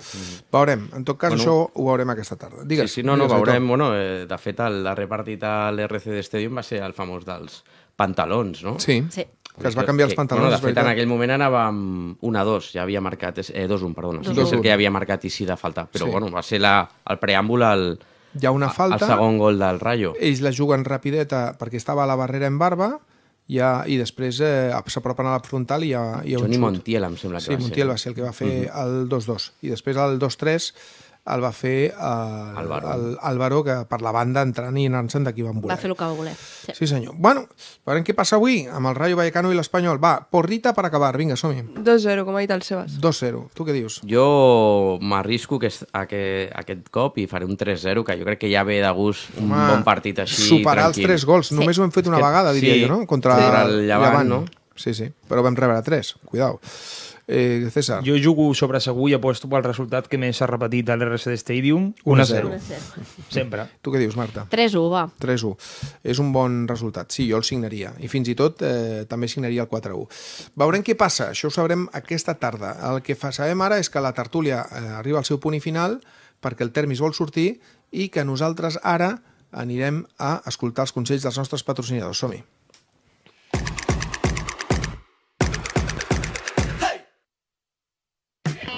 veurem. En tot cas, bueno, això ho veurem aquesta tarda. Digues. Sí, sí, no, no, digues, veurem. Bueno, eh, de fet, el darrer partit a l'RC d'Estadion va ser el famós dels pantalons, no? Sí. sí. Que es va canviar els pantalons, no, de fet, en aquell moment anava amb 1-2, ja havia marcat... Eh, 2-1, perdona. Sí, és el que ja havia marcat i sí de falta. Però, sí. bueno, va ser la, el preàmbul al, hi ha una falta. El segon gol del Rayo. Ells la juguen rapideta perquè estava a la barrera en barba i, a, i després eh, s'apropen a la frontal i hi ha, hi ha Johnny un xut. Montiel, em sembla que sí, va Montiel ser. Sí, Montiel va ser el que va fer uh mhm. -huh. el 2-2. I després el 2-3 el va fer eh, el, baró. que per la banda entrant i anant-se'n d'aquí van voler. Va fer el que va voler. Sí, sí senyor. Bueno, veurem què passa avui amb el Rayo Vallecano i l'Espanyol. Va, porrita per acabar, vinga, som-hi. 2-0, com ha dit el Sebas. 2-0. Tu què dius? Jo m'arrisco que, a que aquest cop i faré un 3-0, que jo crec que ja ve de gust un Home, bon partit així, Superar tranquil. els 3 gols, sí. només ho hem fet una que, vegada, diria sí, jo, no? Contra, sí. el Llevant, Llevant, no? Sí, sí, però vam rebre 3, cuidao. Eh, César. Jo jugo sobre segur i aposto pel resultat que més s'ha repetit a l'RCD Stadium. 1-0. Sempre. Tu què dius, Marta? 3-1, va. 3-1. És un bon resultat. Sí, jo el signaria. I fins i tot eh, també signaria el 4-1. Veurem què passa. Això ho sabrem aquesta tarda. El que fa, sabem ara és que la tertúlia eh, arriba al seu punt i final perquè el Termis vol sortir i que nosaltres ara anirem a escoltar els consells dels nostres patrocinadors. Som-hi.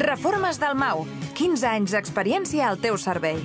Reformes del Mau. 15 anys d'experiència al teu servei.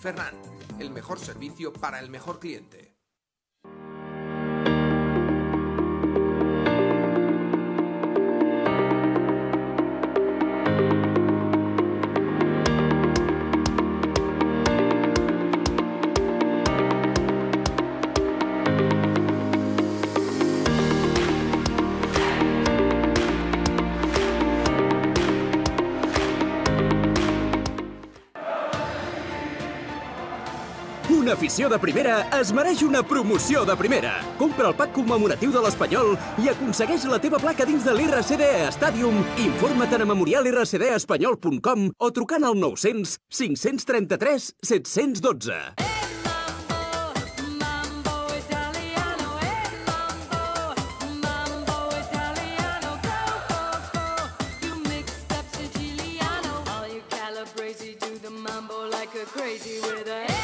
Ferran, el mejor servicio para el mejor cliente. Una afició de primera es mereix una promoció de primera. Compra el pack commemoratiu de l'Espanyol i aconsegueix la teva placa dins de l'RCD e Stadium. Informa't a memorialrcdespanyol.com e o trucant al 900 533 712. Crazy with a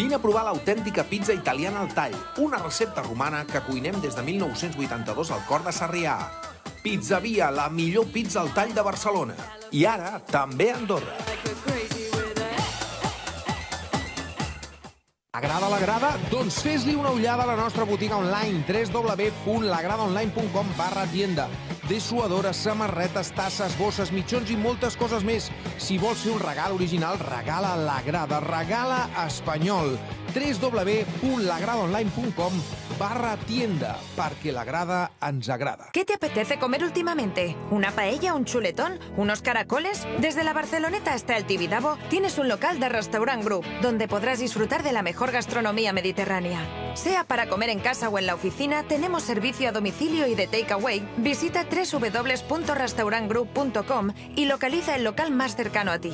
Vine a provar l'autèntica pizza italiana al tall, una recepta romana que cuinem des de 1982 al cor de Sarrià. Pizza Via, la millor pizza al tall de Barcelona. I ara, també a Andorra. Agrada grada? Doncs fes-li una ullada a la nostra botiga online www.lagradaonline.com barra tienda. Dessuadores, samarretes, tasses, bosses, mitjons i moltes coses més. Si vols fer un regal original, regala la grada, regala espanyol. www.lagradaonline.com barra tienda, Parque la grada ¿Qué te apetece comer últimamente? ¿Una paella, un chuletón, unos caracoles? Desde la Barceloneta hasta el Tibidabo tienes un local de Restaurant Group, donde podrás disfrutar de la mejor gastronomía mediterránea. Sea para comer en casa o en la oficina, tenemos servicio a domicilio y de takeaway. Visita www.restaurantgroup.com y localiza el local más cercano a ti.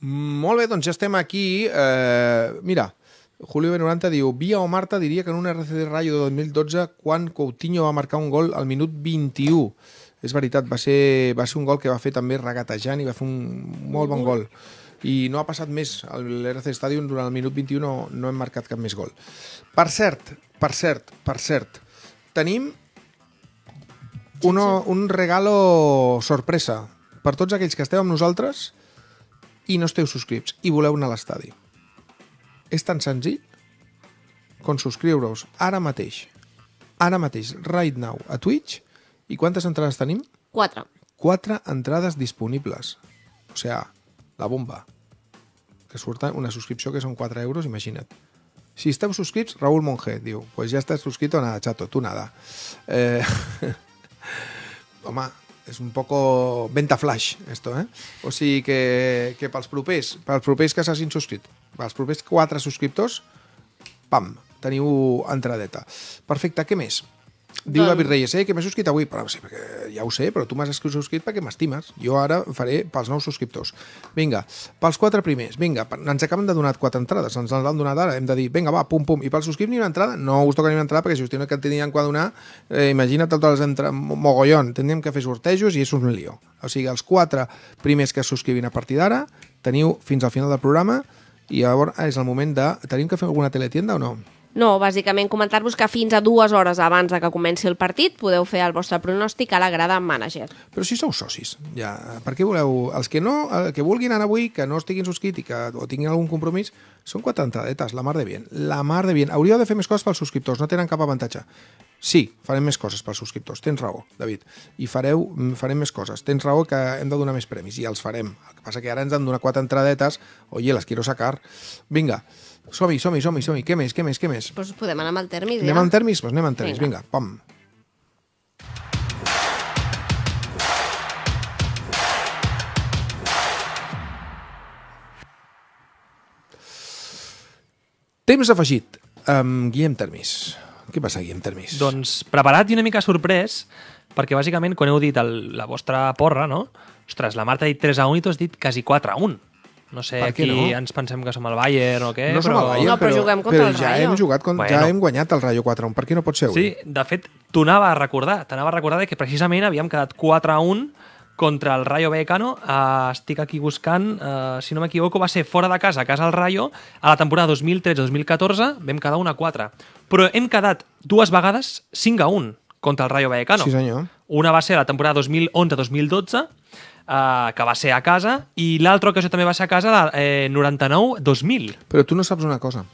Molt bé, doncs ja estem aquí. Eh, mira, Julio Benoranta diu Via o Marta diria que en un RCD Rayo de 2012 quan Coutinho va marcar un gol al minut 21. És veritat, va ser, va ser un gol que va fer també regatejant i va fer un molt bon gol. I no ha passat més. L'RC Stadium durant el minut 21 no, no hem marcat cap més gol. Per cert, per cert, per cert, tenim uno, un regalo sorpresa per tots aquells que esteu amb nosaltres i no esteu subscrits i voleu anar a l'estadi. És tan senzill com subscriure-us ara mateix, ara mateix, right now, a Twitch. I quantes entrades tenim? Quatre. Quatre entrades disponibles. O sea, la bomba. Que surta una subscripció que són 4 euros, imagina't. Si esteu subscrits, Raúl Monge diu, pues ja estàs suscrito, nada, chato, tu nada. Eh... Home, és un poco venta flash, esto, eh? O sigui que, que pels propers, pels propers que s'hagin subscrit, pels propers quatre subscriptors, pam, teniu entradeta. Perfecte, què més? Diu doncs- David Reyes, eh, que m'he subscrit avui. Però, sí, perquè ja ho sé, però tu m'has subscrit perquè m'estimes. Jo ara faré pels nous subscriptors. Vinga, pels quatre primers. Vinga, ens acaben de donar quatre entrades. Ens les han donat ara. Hem de dir, vinga, va, pum, pum. I pels subscripts ni una entrada? No us toca ni una entrada perquè si us tenen que tenien quan donar, eh, imagina't totes les entrades, mogollon. Tindríem que fer sortejos i és un lío. O sigui, els quatre primers que subscrivin a partir d'ara teniu fins al final del programa i llavors és el moment de... Tenim que fer alguna teletienda o no? No, bàsicament comentar-vos que fins a dues hores abans de que comenci el partit podeu fer el vostre pronòstic a la grada manager. mànager. Però si sou socis, ja, per què voleu... Els que no, el que vulguin anar avui, que no estiguin subscrit i que, o tinguin algun compromís, són quatre entradetes, la mar de bien. La mar de bien. Hauríeu de fer més coses pels subscriptors, no tenen cap avantatge. Sí, farem més coses pels subscriptors, tens raó, David. I fareu, mm, farem més coses. Tens raó que hem de donar més premis, i els farem. El que passa que ara ens han donat quatre entradetes, oye, les quiero sacar. Vinga, som-hi, som-hi, som-hi, som-hi. Què més, què més, què més? Pues doncs podem anar amb el termis, ja. Anem amb termis? Pues doncs anem amb termis, vinga, vinga pam. Temps afegit amb Guillem Termis. Què passa, Guillem Termis? Doncs preparat i una mica sorprès, perquè bàsicament quan heu dit el, la vostra porra, no? Ostres, la Marta ha dit 3 a 1 i tu has dit quasi 4 a 1. No sé, aquí no? ens pensem que som el Bayern o què. No som però... el Bayern, no, però, però, juguem contra però el ja Rayo. Hem jugat con... bueno. Ja hem guanyat el Rayo 4-1. Per què no pot ser Sí, de fet, t'anava a recordar. T'anava a recordar que precisament havíem quedat 4-1 contra el Rayo Vallecano. Uh, estic aquí buscant, uh, si no m'equivoco, va ser fora de casa, a casa del Rayo, a la temporada 2013-2014 vam quedar 1-4. Però hem quedat dues vegades 5-1 contra el Rayo Vallecano. Sí, senyor. Una va ser la temporada 2011-2012 eh, que va ser a casa, i l'altra ocasió també va ser a casa, la eh, 99-2000. Però tu no saps una cosa.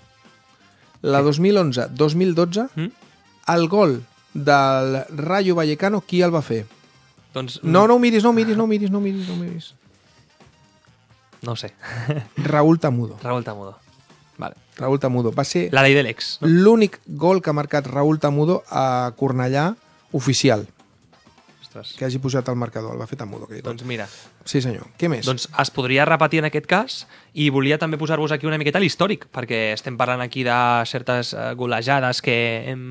La 2011-2012, mm? el gol del Rayo Vallecano, qui el va fer? Doncs... No, no ho mm. miris, no ho miris, no ho miris, no ho miris, no ho miris. No ho sé. Raúl Tamudo. Raúl Tamudo. Vale. Raúl Tamudo. Va ser... La ley de l'ex. No? L'únic gol que ha marcat Raúl Tamudo a Cornellà oficial. Ostres. que hagi posat el marcador, el va fer Tamudo. Que doncs mira. Sí, senyor. Què més? Doncs es podria repetir en aquest cas i volia també posar-vos aquí una miqueta l'històric, perquè estem parlant aquí de certes eh, golejades que hem,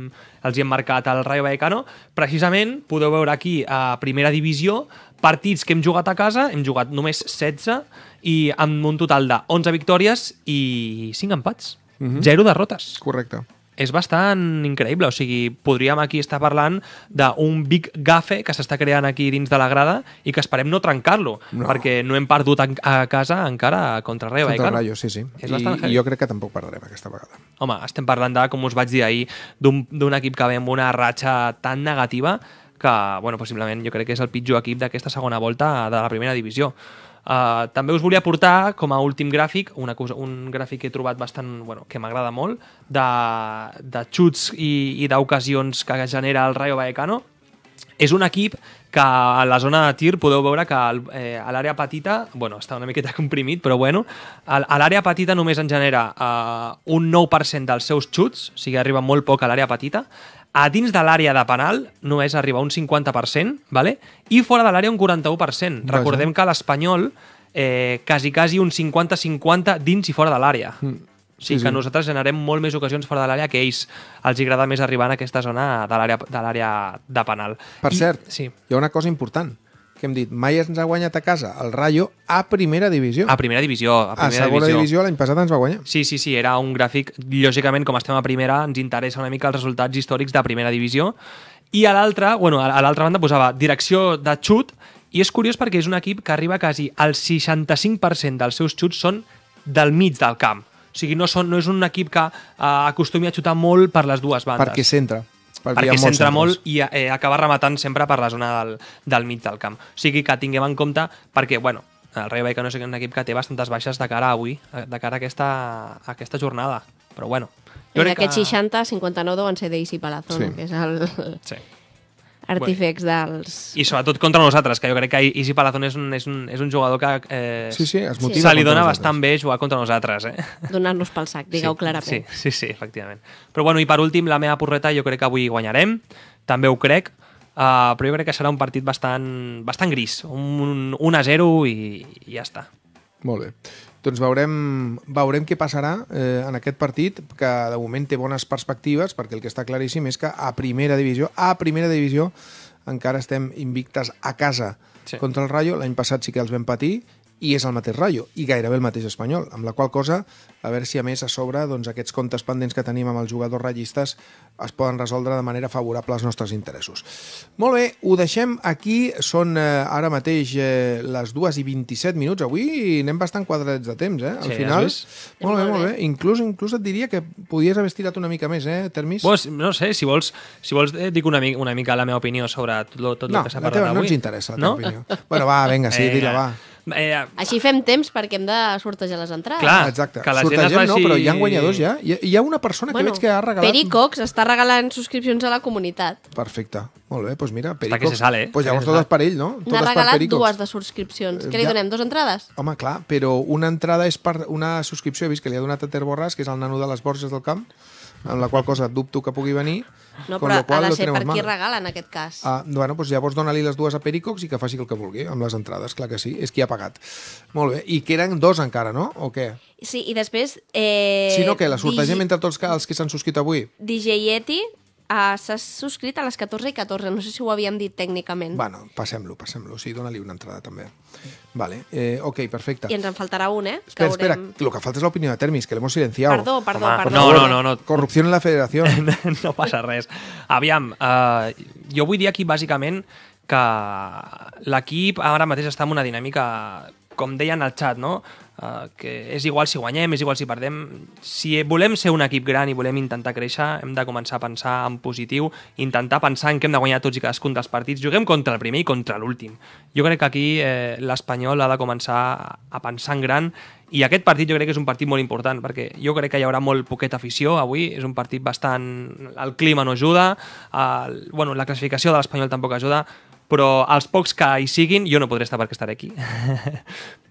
els hi hem marcat al Rayo Vallecano. Precisament, podeu veure aquí a primera divisió partits que hem jugat a casa, hem jugat només 16 i amb un total de 11 victòries i 5 empats. Mm -hmm. Zero derrotes. Correcte és bastant increïble. O sigui, podríem aquí estar parlant d'un big gafe que s'està creant aquí dins de la grada i que esperem no trencar-lo, no. perquè no hem perdut a casa encara eh, contra Reba. Contra eh, Rayo, sí, sí. És I, I jo crec que tampoc perdrem aquesta vegada. Home, estem parlant de, com us vaig dir ahir, d'un equip que ve amb una ratxa tan negativa que, bueno, possiblement jo crec que és el pitjor equip d'aquesta segona volta de la primera divisió. Uh, també us volia portar, com a últim gràfic, una cosa, un gràfic que he trobat bastant, bueno, que m'agrada molt, de, de xuts i, i d'ocasions que genera el Rayo Vallecano. És un equip que a la zona de tir podeu veure que el, eh, a l'àrea petita, bueno, està una miqueta comprimit, però bueno, a, a l'àrea petita només en genera uh, un 9% dels seus xuts, o sigui, arriba molt poc a l'àrea petita, a dins de l'àrea de penal només arriba un 50%, vale? i fora de l'àrea un 41%. Vaja. Recordem que l'Espanyol eh, quasi, quasi un 50-50 dins i fora de l'àrea. Mm. sí, sí. que nosaltres generem molt més ocasions fora de l'àrea que ells. Els agrada més arribar en aquesta zona de l'àrea de, de penal. Per I, cert, sí. hi ha una cosa important que hem dit, mai ens ha guanyat a casa el Rayo a primera divisió. A primera divisió. A, primera a segona divisió, divisió l'any passat ens va guanyar. Sí, sí, sí, era un gràfic, lògicament, com estem a primera, ens interessa una mica els resultats històrics de primera divisió. I a l'altra, bueno, a l'altra banda posava direcció de xut, i és curiós perquè és un equip que arriba quasi al 65% dels seus xuts són del mig del camp. O sigui, no, són, no és un equip que eh, acostumi a xutar molt per les dues bandes. Perquè centra. Perquè, perquè centra molt i eh, acaba rematant sempre per la zona del, del mig del camp. O sigui que tinguem en compte, perquè, bueno, el Rayo Vallecano és un equip que té bastantes baixes de cara avui, eh, de cara a aquesta, a aquesta jornada. Però bueno... En aquests que... 60, 59 deuen ser d'Eisi Palazón, sí. que és el... Sí artífecs bueno. dels... I sobretot contra nosaltres, que jo crec que Isi Palazón és un, és un, és un jugador que eh, sí, sí, es motiva sí. se li dona bastant bé jugar contra nosaltres. Eh? Donar-nos pel sac, digueu sí, clarament. Sí, sí, sí, efectivament. Però bueno, i per últim, la meva porreta jo crec que avui guanyarem, també ho crec, Uh, però jo crec que serà un partit bastant, bastant gris, un, un 1 0 i, i ja està. Molt bé. Doncs veurem, veurem què passarà eh, en aquest partit, que de moment té bones perspectives, perquè el que està claríssim és que a primera divisió, a primera divisió, encara estem invictes a casa sí. contra el Rayo. L'any passat sí que els vam patir, i és el mateix Rayo, i gairebé el mateix Espanyol, amb la qual cosa, a veure si a més a sobre doncs, aquests comptes pendents que tenim amb els jugadors rellistes es poden resoldre de manera favorable als nostres interessos. Molt bé, ho deixem aquí, són eh, ara mateix eh, les 2 i 27 minuts, avui anem bastant quadrats de temps, eh? Al sí, final, molt bé, molt bé, inclús, inclús et diria que podies haver estirat una mica més, eh, Termis? Pues, no sé, si vols, si vols eh, dic una, mica, una mica la meva opinió sobre tot, lo, tot no, el que s'ha parlat teva, avui. No, la teva no ens interessa, la teva no? opinió. bueno, va, vinga, sí, eh, dila, va. Eh, Així fem temps perquè hem de sortejar les entrades. Clar, Exacte. que la gent es vagi... no, però hi ha guanyadors ja. Hi, hi ha una persona bueno, que veig que ha regalat... Peri Cox està regalant subscripcions a la comunitat. Perfecte. Molt bé, doncs mira, Peri Cox... sale, eh? Doncs llavors totes per ell, no? N'ha regalat per dues de subscripcions. Què li ja. donem, dues entrades? Home, clar, però una entrada és per una subscripció, he vist que li ha donat a Ter Borràs, que és el nano de les Borges del Camp, amb la qual cosa dubto que pugui venir. No, però qual, ha de ser per qui mal. regala, en aquest cas. Ah, bueno, doncs llavors dona-li les dues a Pericox i que faci el que vulgui, amb les entrades, clar que sí, és qui ha pagat. Molt bé, i que eren dos encara, no? O què? Sí, i després... Eh... Si no, què? La sortegem Digi... entre tots els que s'han subscrit avui? DJ Yeti, Uh, S'ha subscrit a les 14 i 14, no sé si ho havíem dit tècnicament. Bueno, passem-lo, passem-lo, sí, dona-li una entrada també. Vale, eh, ok, perfecte. I ens en faltarà un, eh? Espera, espera, el lo que falta és l'opinió de Termis, que l'hem silenciado. Perdó, perdó, Home, perdó. No, no, no, no. Corrupció en la federació. no passa res. Aviam, eh, uh, jo vull dir aquí bàsicament que l'equip ara mateix està en una dinàmica com deien al xat, no? Uh, que és igual si guanyem, és igual si perdem. Si volem ser un equip gran i volem intentar créixer, hem de començar a pensar en positiu, intentar pensar en que hem de guanyar tots i cadascun dels partits. Juguem contra el primer i contra l'últim. Jo crec que aquí eh, l'Espanyol ha de començar a pensar en gran i aquest partit jo crec que és un partit molt important perquè jo crec que hi haurà molt poqueta afició avui, és un partit bastant... el clima no ajuda, el... bueno, la classificació de l'Espanyol tampoc ajuda, però als pocs que hi siguin, jo no podré estar perquè estaré aquí.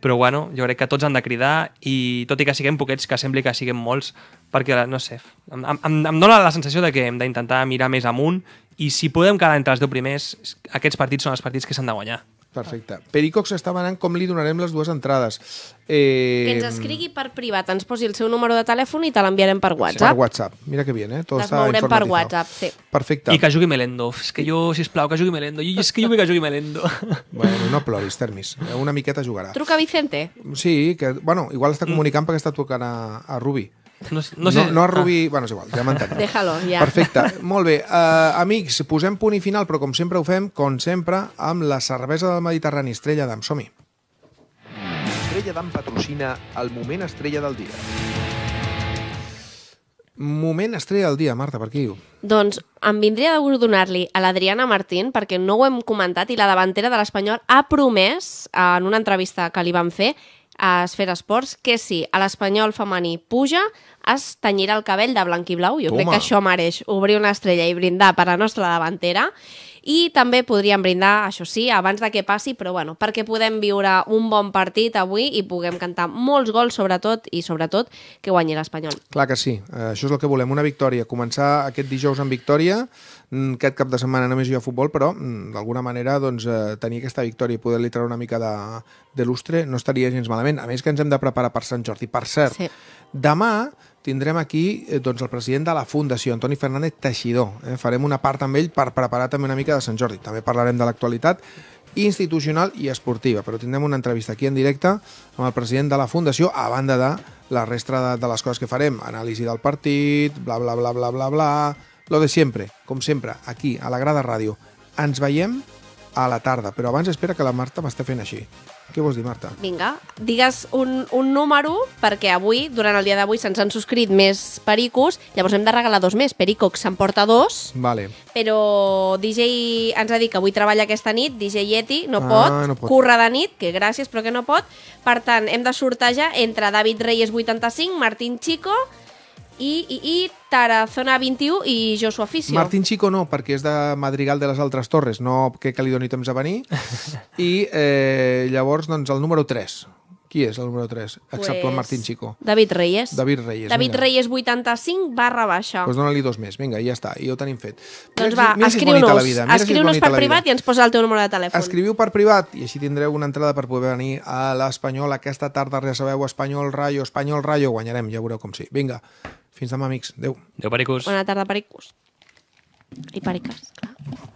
però bueno, jo crec que tots han de cridar i tot i que siguem poquets, que sembli que siguem molts, perquè, no sé, em, em, em dona la sensació de que hem d'intentar mirar més amunt i si podem quedar entre els deu primers, aquests partits són els partits que s'han de guanyar. Perfecte. Pericox està venant com li donarem les dues entrades. Eh... Que ens escrigui per privat, ens posi el seu número de telèfon i te l'enviarem per WhatsApp. Sí. Per WhatsApp. Mira que bien, eh? Tot està informatitzat. per WhatsApp, sí. Perfecte. I que jugui Melendo. És que jo, sisplau, que jugui Melendo. Jo, és que jo vull que jugui Melendo. Bueno, no ploris, Termis. Una miqueta jugarà. Truca Vicente. Sí, que, bueno, igual està mm. comunicant mm. perquè està tocant a, a Rubi. No, no, sé, no, no a Rubí... Ah. Bueno, és igual, ja m'entenem. Déjalo, ja. Perfecte. Molt bé. Uh, amics, posem punt i final, però com sempre ho fem, com sempre, amb la cervesa del Mediterrani, Estrella d'Am. Som-hi. Estrella d'Am patrocina el moment estrella del dia. Moment estrella del dia, Marta, per qui diu? Doncs em vindria de gust donar-li a l'Adriana Martín, perquè no ho hem comentat, i la davantera de l'Espanyol ha promès, eh, en una entrevista que li van fer, a Esfera Esports que si a l'Espanyol femení puja, es tenyirà el cabell de blanc i blau. Jo Toma. crec que això mereix obrir una estrella i brindar per la nostra davantera i també podríem brindar, això sí, abans de que passi, però bueno, perquè podem viure un bon partit avui i puguem cantar molts gols, sobretot, i sobretot que guanyi l'Espanyol. Clar que sí, eh, això és el que volem, una victòria. Començar aquest dijous amb victòria, mm, aquest cap de setmana només hi ha futbol, però mm, d'alguna manera doncs, eh, tenir aquesta victòria i poder-li treure una mica de, de lustre no estaria gens malament. A més que ens hem de preparar per Sant Jordi. Per cert, sí. demà tindrem aquí eh, doncs, el president de la Fundació, Antoni Fernández Teixidor. Eh? Farem una part amb ell per preparar també una mica de Sant Jordi. També parlarem de l'actualitat institucional i esportiva, però tindrem una entrevista aquí en directe amb el president de la Fundació, a banda de la resta de, de les coses que farem, anàlisi del partit, bla, bla, bla, bla, bla, bla, lo de sempre, com sempre, aquí, a la Grada Ràdio. Ens veiem a la tarda, però abans espera que la Marta m'està fent així. Què vols dir, Marta? Vinga, digues un, un número, perquè avui, durant el dia d'avui, se'ns han subscrit més pericos, llavors hem de regalar dos més. Pericox se'n porta dos, vale. però DJ ens ha dit que avui treballa aquesta nit, DJ Yeti no, ah, pot, no pot, curra de nit, que gràcies, però que no pot. Per tant, hem de sortejar entre David Reyes 85, Martín Chico, i, i, i Tarazona 21 i Joshua Fisio. Martín Chico no, perquè és de Madrigal de les altres torres, no que, que li doni temps a venir. I eh, llavors, doncs, el número 3, qui és el número 3? Excepte pues... el Martín Chico. David Reyes. David Reyes. David vinga. Reyes 85 barra baixa. Doncs pues dona li dos més, vinga, ja està, i ho tenim fet. Doncs va, escriu-nos. Si escriu-nos si per privat i ens posa el teu número de telèfon. Escriviu per privat i així tindreu una entrada per poder venir a l'Espanyol aquesta tarda. ja sabeu, Espanyol Rayo, Espanyol Rayo, guanyarem, ja veureu com sí. Vinga, fins demà, amics. Adéu. Adéu, pericos. Bona tarda, pericos. I periques, clar.